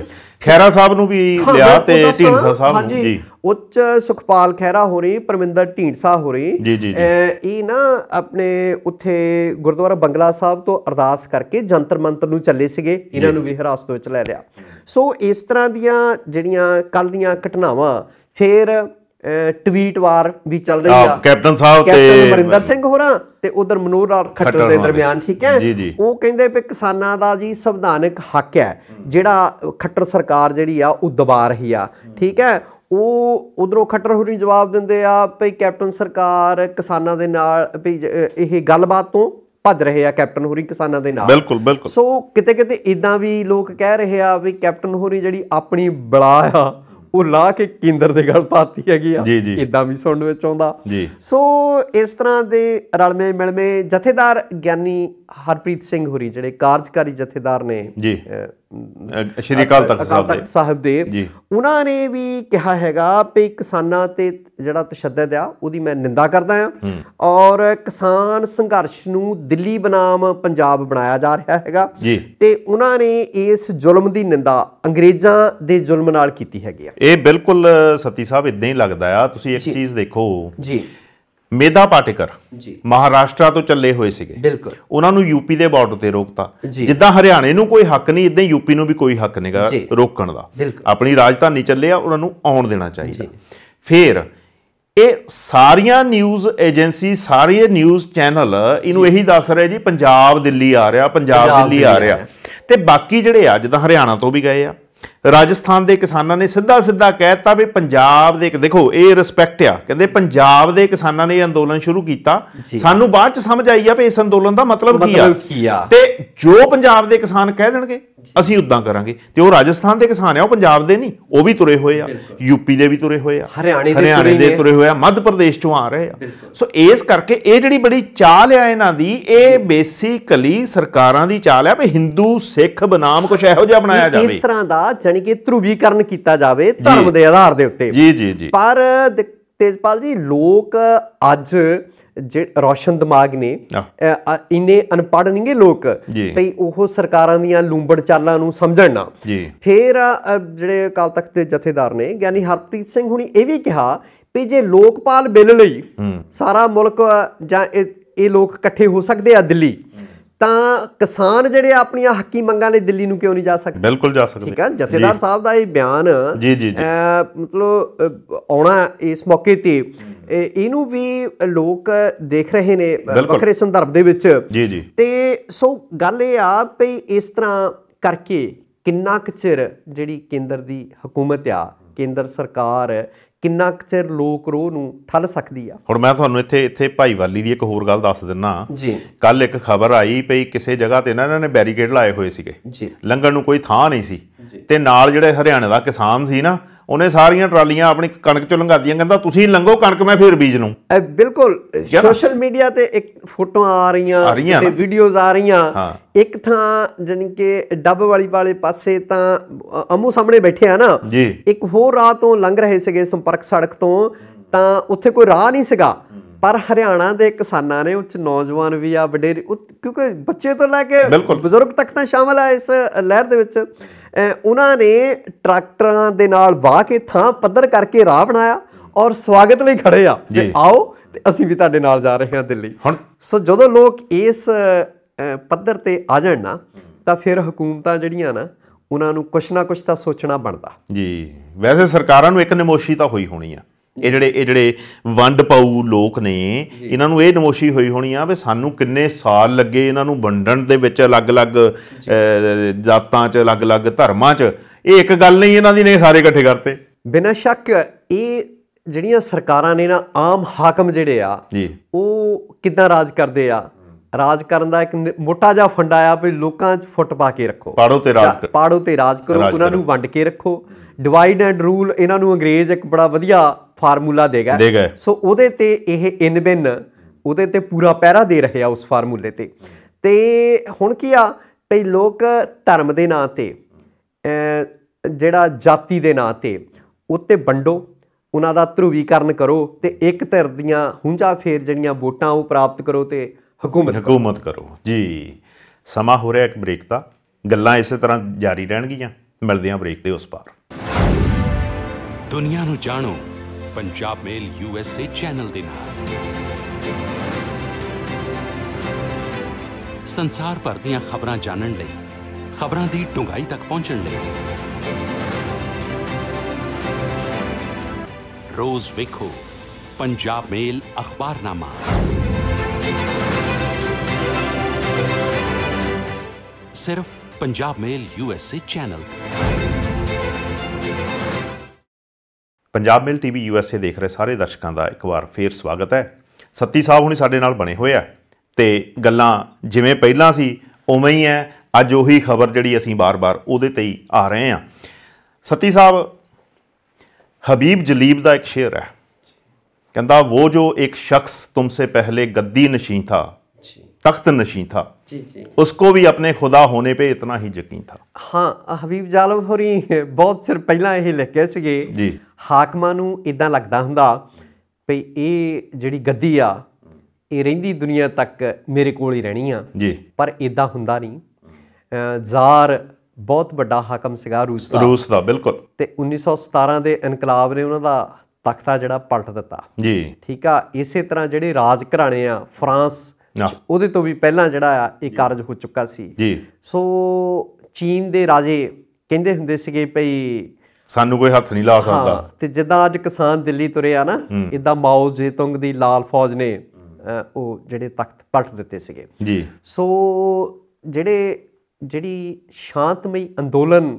ਖੈਰਾ ਸਾਹਿਬ ਨੂੰ ਵੀ ਲਿਆ ਤੇ ਢੀਂਡਸਾ ਸਾਹਿਬ ਨੂੰ ਜੀ ਉੱਚ ਸੁਖਪਾਲ ਖੈਰਾ ਹੋ ਰਹੀ ਪਰਮਿੰਦਰ ਢੀਂਡਸਾ ਹੋ ਰਹੀ ਇਹ ਨਾ ਆਪਣੇ ਉੱਥੇ ਗੁਰਦੁਆਰਾ ਬੰਗਲਾ ਸਾਹਿਬ ਤੋਂ ਅਰਦਾਸ ਕਰਕੇ ਜੰਤਰ ਮੰਤਰ ਨੂੰ ਚੱਲੇ ਸੀਗੇ ਇਹਨਾਂ ਨੂੰ ਵੀ ਤੋਂ ਵਿੱਚ ਲੈ ਲਿਆ ਸੋ ਇਸ ਤਰ੍ਹਾਂ ਦੀਆਂ ਜਿਹੜੀਆਂ ਕੱਲ ਦੀਆਂ ਘਟਨਾਵਾਂ ਫੇਰ ਟਵੀਟ ਵਾਰ ਵੀ ਚੱਲ ਰਹੀ ਆ ਕੈਪਟਨ ਸਾਹਿਬ ਤੇ ਕੈਪਟਨ ਮਰਿੰਦਰ ਸਿੰਘ ਹੋਰਾਂ ਤੇ ਉਧਰ ਮਨੂਰ ਔਰ ਖੱਟਰ ਦੇ ਦਰਮਿਆਨ ਠੀਕ ਹੈ ਉਹ ਕਹਿੰਦੇ ਵੀ ਕਿਸਾਨਾਂ ਦਾ ਜੀ ਸੰਵਿਧਾਨਿਕ ਹੱਕ ਹੈ ਜਿਹੜਾ ਖੱਟਰ ਸਰਕਾਰ ਜਿਹੜੀ ਆ ਉਹ ਦਬਾ ਰਹੀ ਆ ਠੀਕ ਹੈ ਉਹ ਉਧਰੋਂ ਖੱਟਰ ਹੋਰੀ ਜਵਾਬ ਦਿੰਦੇ ਆ ਵੀ ਕੈਪਟਨ ਸਰਕਾਰ ਕਿਸਾਨਾਂ ਦੇ ਨਾਲ ਵੀ ਇਹ ਗੱਲਬਾਤ ਤੋਂ ਭੱਜ ਰਹੇ ਆ ਕੈਪਟਨ ਹੋਰੀ ਕਿਸਾਨਾਂ ਦੇ ਨਾਲ ਬਿਲਕੁਲ ਬਿਲਕੁਲ ਸੋ ਕਿਤੇ ਕਿਤੇ ਇਦਾਂ ਵੀ ਲੋਕ ਕਹਿ ਰਹੇ ਆ ਵੀ ਕੈਪਟਨ ਹੋਰੀ ਜਿਹੜੀ ਆਪਣੀ ਬਲਾ ਆ ਉਹ ਲਾ ਕੇ ਕੇਂਦਰ ਦੇ ਗੱਲ ਪਾਤੀ ਹੈਗੀ ਆ ਇਦਾਂ ਵੀ ਸੁਣਨ ਵਿੱਚ ਆਉਂਦਾ ਸੋ ਇਸ ਤਰ੍ਹਾਂ ਦੇ ਰਲਵੇਂ ਮਿਲਵੇਂ ਜਥੇਦਾਰ ਗਿਆਨੀ ਹਰਪ੍ਰੀਤ ਸਿੰਘ ਹੋਰੀ ਜਿਹੜੇ ਕਾਰਜਕਾਰੀ ਜਥੇਦਾਰ ਨੇ ਜੀ ਸ਼੍ਰੀ ਅਕਾਲ ਤਖਤ ਸਾਹਿਬ ਦੇ ਸਾਹਿਬ ਦੇ ਉਹਨਾਂ ਨੇ ਵੀ ਕਿਹਾ ਹੈਗਾ ਕਿ ਕਿਸਾਨਾਂ ਤੇ ਜਿਹੜਾ ਤਸ਼ੱਦਦ ਆ ਉਹਦੀ ਮੈਂ ਨਿੰਦਾ ਕਰਦਾ ਆ ਔਰ ਕਿਸਾਨ ਸੰਘਰਸ਼ ਨੂੰ ਦਿੱਲੀ ਬਨਾਮ ਪੰਜਾਬ ਬਣਾਇਆ ਜਾ ਰਿਹਾ ਹੈਗਾ ਤੇ ਉਹਨਾਂ ਨੇ ਇਸ ਜ਼ੁਲਮ ਦੀ ਨਿੰਦਾ ਅੰਗਰੇਜ਼ਾਂ ਦੇ ਜ਼ੁਲਮ ਨਾਲ ਕੀਤੀ ਹੈਗੀ ਆ ਇਹ ਬਿਲਕੁਲ ਸਤੀ ਸਾਹਿਬ ਇਦਾਂ ਹੀ ਲੱਗਦਾ ਆ ਤੁਸੀਂ ਇੱਕ ਚੀਜ਼ ਦੇਖੋ ਜੀ ਮੇਦਾ ਪਾਟੇਕਰ ਜੀ ਮਹਾਰਾਸ਼ਟਰ ਤੋਂ ਚੱਲੇ ਹੋਏ ਸੀਗੇ ਬਿਲਕੁਲ ਉਹਨਾਂ ਨੂੰ ਯੂਪੀ ਦੇ ਬਾਰਡਰ ਤੇ ਰੋਕਤਾ ਜਿੱਦਾਂ ਹਰਿਆਣੇ ਨੂੰ ਕੋਈ ਹੱਕ ਨਹੀਂ ਇਦਾਂ ਯੂਪੀ ਨੂੰ ਵੀ ਕੋਈ ਹੱਕ ਨਹੀਂਗਾ ਰੋਕਣ ਦਾ ਆਪਣੀ ਰਾਜਧਾਨੀ ਚੱਲੇ ਆ ਉਹਨਾਂ ਨੂੰ ਆਉਣ ਦੇਣਾ ਚਾਹੀਦਾ ਫੇਰ ਇਹ ਸਾਰੀਆਂ ਨਿਊਜ਼ ਏਜੰਸੀ ਸਾਰੇ ਨਿਊਜ਼ ਚੈਨਲ ਇਹਨੂੰ ਇਹੀ ਦੱਸ ਰਹੇ ਜੀ ਪੰਜਾਬ ਦਿੱਲੀ ਆ ਰਿਹਾ ਪੰਜਾਬ ਦਿੱਲੀ ਆ ਰਿਹਾ ਤੇ ਬਾਕੀ ਜਿਹੜੇ ਆ ਜਿੱਦਾਂ ਹਰਿਆਣਾ ਤੋਂ ਵੀ ਗਏ ਆ ਰਾਜਸਥਾਨ ਦੇ ਕਿਸਾਨਾਂ ਨੇ ਸਿੱਧਾ ਸਿੱਧਾ ਕਹਿਤਾ ਵੀ ਪੰਜਾਬ ਦੇ ਦੇਖੋ ਇਹ ਰਿਸਪੈਕਟ ਆ ਕਹਿੰਦੇ ਪੰਜਾਬ ਦੇ ਕਿਸਾਨਾਂ ਨੇ ਇਹ ਅੰਦੋਲਨ ਸ਼ੁਰੂ ਕੀਤਾ ਸਾਨੂੰ ਬਾਅਦ ਚ ਸਮਝ ਆਈ ਆ ਵੀ ਇਸ ਅੰਦੋਲਨ ਦਾ ਮਤਲਬ ਕੀ ਆ ਤੇ ਜੋ ਪੰਜਾਬ ਦੇ ਕਿਸਾਨ ਕਹਿ ਦੇਣਗੇ ਅਸੀਂ ਉਦਾਂ ਕਰਾਂਗੇ ਤੇ ਉਹ ਰਾਜਸਥਾਨ ਦੇ ਕਿਸਾਨ ਆ ਉਹ ਪੰਜਾਬ ਦੇ ਨਹੀਂ ਉਹ ਵੀ ਤੁਰੇ ਹੋਏ ਆ ਯੂਪੀ ਦੇ ਵੀ ਤੁਰੇ ਹੋਏ ਆ ਹਰਿਆਣੇ ਦੇ ਤੁਰੇ ਹੋਏ ਆ ਮੱਧ ਪ੍ਰਦੇਸ਼ ਚੋਂ ਆ ਰਹੇ ਆ ਸੋ ਇਸ ਕਰਕੇ ਇਹ ਜਿਹੜੀ ਬੜੀ ਚਾਲ ਆ ਇਹਨਾਂ ਦੀ ਇਹ ਬੇਸਿਕਲੀ ਸਰਕਾਰਾਂ ਦੀ ਚਾਲ ਆ ਵੀ ਹਿੰਦੂ ਸਿੱਖ ਬਨਾਮ ਕੁਝ ਇਹੋ ਜਿਹਾ ਬਣਾਇਆ ਜਾਵੇ ਇਸ ਤਰ੍ਹਾਂ ਦਾ ਯਾਨੀ ਕਿ ਧਰੂਵੀਕਰਨ ਕੀਤਾ ਜਾਵੇ ਧਰਮ ਦੇ ਆਧਾਰ ਦੇ ਉੱਤੇ ਜੀ ਜੀ ਜੀ ਪਰ ਤੇਜਪਾਲ ਜੀ ਲੋਕ ਅੱਜ ਜੇ ਰੋਸ਼ਨ ਦਿਮਾਗ ਨੇ ਇਨੇ ਅਨਪੜ ਨਹੀਂਗੇ ਲੋਕ ਤੇ ਉਹ ਸਰਕਾਰਾਂ ਦੀਆਂ ਲੂੰਬੜ ਚਾਲਾਂ ਨੂੰ ਸਮਝਣ ਨਾ ਫੇਰ ਜਿਹੜੇ ਕਾਲ ਤਖਤ ਦੇ ਜਥੇਦਾਰ ਨੇ ਗਿਆਨੀ ਹਰਪ੍ਰੀਤ ਸਿੰਘ ਹੁਣੀ ਇਹ ਵੀ ਕਿਹਾ ਕਿ ਜੇ ਲੋਕਪਾਲ ਬਿੱਲ ਲਈ ਸਾਰਾ ਮੁਲਕ ਜਾਂ ਇਹ ਲੋਕ ਇਕੱਠੇ ਹੋ ਸਕਦੇ ਆ ਦਿੱਲੀ ਤਾਂ ਕਿਸਾਨ ਜਿਹੜੇ ਆਪਣੀਆਂ ਹੱਕੀ ਮੰਗਾਂ ਲਈ ਦਿੱਲੀ ਨੂੰ ਕਿਉਂ ਨਹੀਂ ਜਾ ਸਕਦੇ ਬਿਲਕੁਲ ਜਾ ਸਕਦੇ ਠੀਕ ਹੈ ਜਥੇਦਾਰ ਸਾਹਿਬ ਦਾ ਇਹ ਬਿਆਨ ਜੀ ਜੀ ਜੀ ਮਤਲਬ ਆਉਣਾ ਇਸ ਮੌਕੇ ਤੇ ਇਹਨੂੰ ਵੀ ਲੋਕ ਦੇਖ ਰਹੇ ਨੇ ਵੱਖਰੇ ਸੰਦਰਭ ਦੇ ਵਿੱਚ ਜੀ ਜੀ ਤੇ ਸੋ ਗੱਲ ਇਹ ਆ ਵੀ ਇਸ ਤਰ੍ਹਾਂ ਕਰਕੇ ਕਿੰਨਾ ਕਚਰ ਜਿਹੜੀ ਕੇਂਦਰ ਦੀ ਹਕੂਮਤ ਆ ਕੇਂਦਰ ਸਰਕਾਰ ਕਿੰਨਾ ਕੁ ਚਿਰ ਲੋਕ ਰੋ ਨੂੰ ਠੱਲ ਸਕਦੀ ਆ ਹੁਣ ਮੈਂ ਤੁਹਾਨੂੰ ਇੱਥੇ ਇੱਥੇ ਭਾਈਵਾਲੀ ਦੀ ਇੱਕ ਹੋਰ ਗੱਲ ਦੱਸ ਦਿੰਨਾ ਜੀ ਕੱਲ ਇੱਕ ਖਬਰ ਆਈ ਪਈ ਕਿਸੇ ਜਗ੍ਹਾ ਤੇ ਨਾ ਇਹਨਾਂ ਨੇ ਬੈਰੀਕੇਡ ਲਾਏ ਹੋਏ ਸੀਗੇ ਜੀ ਲੰਘਣ ਨੂੰ ਕੋਈ ਥਾਂ ਨਹੀਂ ਸੀ ਤੇ ਨਾਲ ਜਿਹੜੇ ਹਰਿਆਣਾ ਦਾ ਕਿਸਾਨ ਸੀ ਨਾ ਉਹਨੇ ਸਾਰੀਆਂ ਟਰਾਲੀਆਂ ਆਪਣੀ ਕਣਕ ਚੋਂ ਲੰਘਾਤੀਆਂ ਕਹਿੰਦਾ ਤੁਸੀਂ ਲੰਘੋ ਕਣਕ ਮੈਂ ਫੇਰ ਬੀਜ ਲੂੰ ਬਿਲਕੁਲ ਸੋਸ਼ਲ ਮੀਡੀਆ ਤੇ ਇੱਕ ਫੋਟੋਆਂ ਆ ਰਹੀਆਂ ਤੇ ਵੀਡੀਓਜ਼ ਆ ਰਹੀਆਂ ਇੱਕ ਥਾਂ ਜਾਨੀ ਕਿ ਡੱਬ ਵਾਲੀ ਵਾਲੇ ਪਾਸੇ ਤਾਂ ਅਮੂ ਸਾਹਮਣੇ ਬੈਠੇ ਆ ਨਾ ਇੱਕ ਹੋਰ ਰਾਹ ਤੋਂ ਲੰਘ ਰਹੇ ਸੀਗੇ ਸੰਪਰਕ ਸੜਕ ਤੋਂ ਤਾਂ ਉੱਥੇ ਕੋਈ ਰਾਹ ਨਹੀਂ ਸੀਗਾ ਪਰ ਹਰਿਆਣਾ ਦੇ ਕਿਸਾਨਾਂ ਨੇ ਉੱਚ ਨੌਜਵਾਨ ਵੀ ਆ ਵਡੇਰੇ ਕਿਉਂਕਿ ਬੱਚੇ ਤੋਂ ਲੈ ਕੇ ਬਜ਼ੁਰਗ ਤੱਕ ਤਾਂ ਸ਼ਾਮਲ ਆ ਇਸ ਲਹਿਰ ਦੇ ਵਿੱਚ ਉਹਨਾਂ ਨੇ ਟਰੈਕਟਰਾਂ ਦੇ ਨਾਲ ਵਾਹ ਕੇ ਥਾਂ ਪੱਧਰ ਕਰਕੇ ਰਾਹ ਬਣਾਇਆ ਔਰ ਸਵਾਗਤ ਲਈ ਖੜੇ ਆ ਤੇ ਆਓ ਤੇ ਅਸੀਂ ਵੀ ਤੁਹਾਡੇ ਨਾਲ ਜਾ ਰਹੇ ਹਾਂ ਦਿੱਲੀ ਹੁਣ ਸੋ ਜਦੋਂ ਲੋਕ ਇਸ ਪੱਧਰ ਤੇ ਆ ਜਾਣ ਨਾ ਤਾਂ ਫਿਰ ਹਕੂਮਤਾਂ ਜਿਹੜੀਆਂ ਨਾ ਉਹਨਾਂ ਨੂੰ ਕੁਛ ਨਾ ਕੁਛ ਤਾਂ ਸੋਚਣਾ ਬਣਦਾ ਜੀ ਵੈਸੇ ਸਰਕਾਰਾਂ ਨੂੰ ਇੱਕ ਨਿਮੋਸ਼ੀ ਤਾਂ ਹੋਈ ਹੋਣੀ ਆ ਇਹ ਜਿਹੜੇ ਇਹ ਜਿਹੜੇ ਵੰਡ ਪਾਉ ਲੋਕ ਨੇ ਇਹਨਾਂ ਨੂੰ ਇਹ ਨਮੋਸ਼ੀ ਹੋਈ ਹੋਣੀ ਆ ਵੀ ਸਾਨੂੰ ਕਿੰਨੇ ਸਾਲ ਲੱਗੇ ਇਹਨਾਂ ਨੂੰ ਵੰਡਣ ਦੇ ਵਿੱਚ ਅਲੱਗ-ਅਲੱਗ ਜਾਤਾਂ 'ਚ ਅਲੱਗ-ਅਲੱਗ ਧਰਮਾਂ 'ਚ ਇਹ ਇੱਕ ਗੱਲ ਨਹੀਂ ਇਹਨਾਂ ਦੀ ਨੇ ਸਾਰੇ ਇਕੱਠੇ ਕਰਤੇ ਬਿਨਾਂ ਸ਼ੱਕ ਇਹ ਜਿਹੜੀਆਂ ਸਰਕਾਰਾਂ ਨੇ ਨਾ ਆਮ ਹਾਕਮ ਜਿਹੜੇ ਆ ਉਹ ਕਿਦਾਂ ਰਾਜ ਕਰਦੇ ਆ ਰਾਜ ਕਰਨ ਦਾ ਇੱਕ ਮੋਟਾ ਜਿਹਾ ਫੰਡਾ ਆ ਵੀ ਲੋਕਾਂ 'ਚ ਫੁੱਟ ਪਾ ਕੇ ਰੱਖੋ ਪਾੜੋ ਤੇ ਰਾਜ ਕਰੋ ਪਾੜੋ ਤੇ ਰਾਜ ਕਰੋ ਉਹਨਾਂ ਨੂੰ ਵੰਡ ਕੇ ਰੱਖੋ ਡਿਵਾਈਡ ਐਂਡ ਰੂਲ ਇਹਨਾਂ ਨੂੰ ਅੰਗਰੇਜ਼ ਇੱਕ ਬੜਾ ਵਧੀਆ ਫਾਰਮੂਲਾ ਦੇਗਾ ਸੋ ਉਹਦੇ ਤੇ ਇਹ ਇਨ ਬਿਨ ਉਹਦੇ ਤੇ ਪੂਰਾ ਪਹਿਰਾ ਦੇ ਰਹੇ ਆ ਉਸ ਫਾਰਮੂਲੇ ਤੇ ਤੇ ਹੁਣ ਕੀ ਆ ਭਈ ਲੋਕ ਧਰਮ ਦੇ ਨਾਂ ਤੇ ਜਿਹੜਾ ਜਾਤੀ ਦੇ ਨਾਂ ਤੇ ਉੱਤੇ ਵੰਡੋ ਉਹਨਾਂ ਦਾ ਧਰੂਵੀਕਰਨ ਕਰੋ ਤੇ ਇੱਕ ਧਿਰ ਦੀਆਂ ਹੁੰਝਾ ਫੇਰ ਜਿਹੜੀਆਂ ਵੋਟਾਂ ਉਹ ਪ੍ਰਾਪਤ ਕਰੋ ਤੇ ਹਕੂਮਤ ਹਕੂਮਤ ਕਰੋ ਜੀ ਸਮਾਂ ਹੋ ਰਿਹਾ ਇੱਕ ਬ੍ਰੇਕ ਦਾ ਗੱਲਾਂ ਇਸੇ ਤਰ੍ਹਾਂ ਜਾਰੀ ਰਹਿਣਗੀਆਂ ਮਿਲਦੇ ਹਾਂ ਬ੍ਰੇਕ ਦੇ ਉਸ ਪਾਰ ਦੁਨੀਆ ਨੂੰ ਜਾਣੋ Punjab Mail U S USA channel ਦੇ ਨਾਲ ਸੰਸਾਰ ਭਰ ਦੀਆਂ ਖਬਰਾਂ ਜਾਣਨ ਲਈ ਖਬਰਾਂ ਦੀ ਡੂੰਘਾਈ ਤੱਕ ਪਹੁੰਚਣ ਲਈ ਰੋਜ਼ ਵੇਖੋ ਪੰਜਾਬ ਮੇਲ ਅਖਬਾਰਨਾਮਾ ਸਿਰਫ Punjab Mail U S USA channel ਤੇ ਪੰਜਾਬ ਮਿਲ ਟੀਵੀ ਯੂਐਸਏ ਦੇਖ ਰਹੇ ਸਾਰੇ ਦਰਸ਼ਕਾਂ ਦਾ ਇੱਕ ਵਾਰ ਫੇਰ ਸਵਾਗਤ ਹੈ ਸੱਤੀ ਸਾਹਿਬ ਹੁਣੀ ਸਾਡੇ ਨਾਲ ਬਣੇ ਹੋਏ ਆ ਤੇ ਗੱਲਾਂ ਜਿਵੇਂ ਪਹਿਲਾਂ ਸੀ ਉਵੇਂ ਹੀ ਐ ਅੱਜ ਉਹੀ ਖਬਰ ਜਿਹੜੀ ਅਸੀਂ ਬਾਰ-ਬਾਰ ਉਹਦੇ ਤੇ ਹੀ ਆ ਰਹੇ ਆ ਸੱਤੀ ਸਾਹਿਬ ਹਬੀਬ ਜਲੀਬ ਦਾ ਇੱਕ ਸ਼ੇਰ ਹੈ ਕਹਿੰਦਾ ਉਹ ਜੋ ਇੱਕ ਸ਼ਖਸ ਤੁਮਸੇ ਪਹਿਲੇ ਗੱਦੀ ਨਸ਼ੀਂ ਥਾ ਨਸ਼ੀ नशी ਜੀ ਜੀ ਉਸ ਕੋ ਵੀ ਆਪਣੇ ਖੁਦਾ ਹੋਣੇ पे ਇਤਨਾ ਹੀ ਯਕੀਨ ਥਾ ਹਾਂ ਹਬੀਬ ਜਾਲਬ ਹੋਰੀ ਬਹੁਤ ਸਿਰ ਪਹਿਲਾਂ ਇਹ ਲਿਖਿਆ ਸੀਗੇ ਜੀ ਹਾਕਮਾਂ ਨੂੰ ਇਦਾਂ ਲੱਗਦਾ ਹੁੰਦਾ ਭਈ ਇਹ ਜਿਹੜੀ ਗੱਦੀ ਆ ਇਹ ਰਹਿੰਦੀ ਦੁਨੀਆ ਤੱਕ ਮੇਰੇ ਕੋਲ ਹੀ ਰਹਿਣੀ ਆ ਜੀ ਪਰ ਇਦਾਂ ਹੁੰਦਾ ਨਹੀਂ ਜ਼ਾਰ ਬਹੁਤ ਵੱਡਾ ਹਾਕਮ ਸੀਗਾ ਰੂਸ ਦਾ ਰੂਸ ਦਾ ਬਿਲਕੁਲ ਤੇ 1917 ਦੇ ਇਨਕਲਾਬ ਨੇ ਉਹਨਾਂ ਦਾ ਤਖਤਾ ਜਿਹੜਾ ਪਲਟ ਦਿੱਤਾ ਜੀ ਠੀਕ ਆ ਇਸੇ ਤਰ੍ਹਾਂ ਜਿਹੜੇ ਰਾਜ ਘਰਾਣੇ ਆ ਫਰਾਂਸ ਉਹਦੇ ਤੋਂ ਵੀ ਪਹਿਲਾਂ ਜਿਹੜਾ ਆ ਇਹ ਕਾਰਜ ਹੋ ਚੁੱਕਾ ਸੀ ਜੀ ਸੋ ਚੀਨ ਦੇ ਰਾਜੇ ਕਹਿੰਦੇ ਹੁੰਦੇ ਸੀਗੇ ਭਈ ਸਾਨੂੰ ਕੋਈ ਹੱਥ ਨਹੀਂ ਲਾ ਸਕਦਾ ਤੇ ਜਿੱਦਾਂ ਅੱਜ ਕਿਸਾਨ ਦਿੱਲੀ ਤੁਰਿਆ ਨਾ ਇਦਾਂ ਮਾਓ ਜੇਤੁੰਗ ਦੀ ਲਾਲ ਫੌਜ ਨੇ ਉਹ ਜਿਹੜੇ ਤਖਤ ਪਲਟ ਦਿੱਤੇ ਸੀਗੇ ਜੀ ਸੋ ਜਿਹੜੇ ਜਿਹੜੀ ਸ਼ਾਂਤਮਈ ਅੰਦੋਲਨ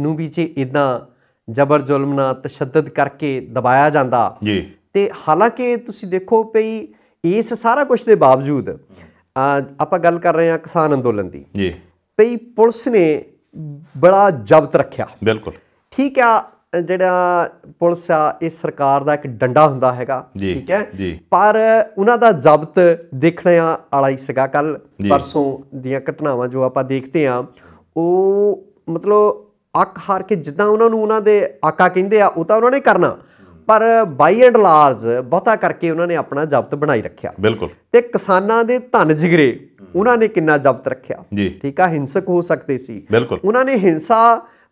ਨੂੰ ਵੀ ਜੇ ਇਦਾਂ ਜ਼ਬਰ ਜ਼ੁਲਮ ਨਾਲ ਤਸ਼ੱਦਦ ਕਰਕੇ ਦਬਾਇਆ ਜਾਂਦਾ ਜੀ ਤੇ ਹਾਲਾਂਕਿ ਤੁਸੀਂ ਦੇਖੋ ਭਈ ਇਸ ਸਾਰਾ ਕੁਝ ਦੇ ਬਾਵਜੂਦ ਆਪਾਂ ਗੱਲ ਕਰ ਰਹੇ ਹਾਂ ਕਿਸਾਨ ਅੰਦੋਲਨ ਦੀ ਜੀ ਭਈ ਪੁਲਿਸ ਨੇ ਬੜਾ ਜ਼ਬਤ ਰੱਖਿਆ ਬਿਲਕੁਲ ਠੀਕ ਆ ਜਿਹੜਾ ਪੁਲਿਸ ਆ ਇਹ ਸਰਕਾਰ ਦਾ ਇੱਕ ਡੰਡਾ ਹੁੰਦਾ ਹੈਗਾ ਠੀਕ ਹੈ ਪਰ ਉਹਨਾਂ ਦਾ ਜ਼ਬਤ ਦੇਖਣਾ ਆਲਾ ਹੀ ਸਗਾ ਕੱਲ ਪਰਸੋਂ ਦੀਆਂ ਘਟਨਾਵਾਂ ਜੋ ਆਪਾਂ ਦੇਖਦੇ ਆ ਉਹ ਮਤਲਬ ਅੱਖ ਹਾਰ ਕੇ ਜਿੱਦਾਂ ਉਹਨਾਂ ਨੂੰ ਉਹਨਾਂ ਦੇ ਆਕਾ ਕਹਿੰਦੇ ਆ ਉਹ ਤਾਂ ਉਹਨਾਂ ਨੇ ਕਰਨਾ ਪਰ ਬਾਈ ਐਂਡ ਲਾਰਜ ਬਹੁਤਾ ਕਰਕੇ ਉਹਨਾਂ ਨੇ ਆਪਣਾ ਜ਼ਬਤ ਬਣਾਈ ਰੱਖਿਆ ਬਿਲਕੁਲ ਤੇ ਕਿਸਾਨਾਂ ਦੇ ਧਨ ਜਿਗਰੇ ਉਹਨਾਂ ਨੇ ਕਿੰਨਾ ਜ਼ਬਤ ਰੱਖਿਆ ਠੀਕ ਆ ਹਿੰਸਕ ਹੋ ਸਕਦੇ ਸੀ ਉਹਨਾਂ ਨੇ ਹਿੰਸਾ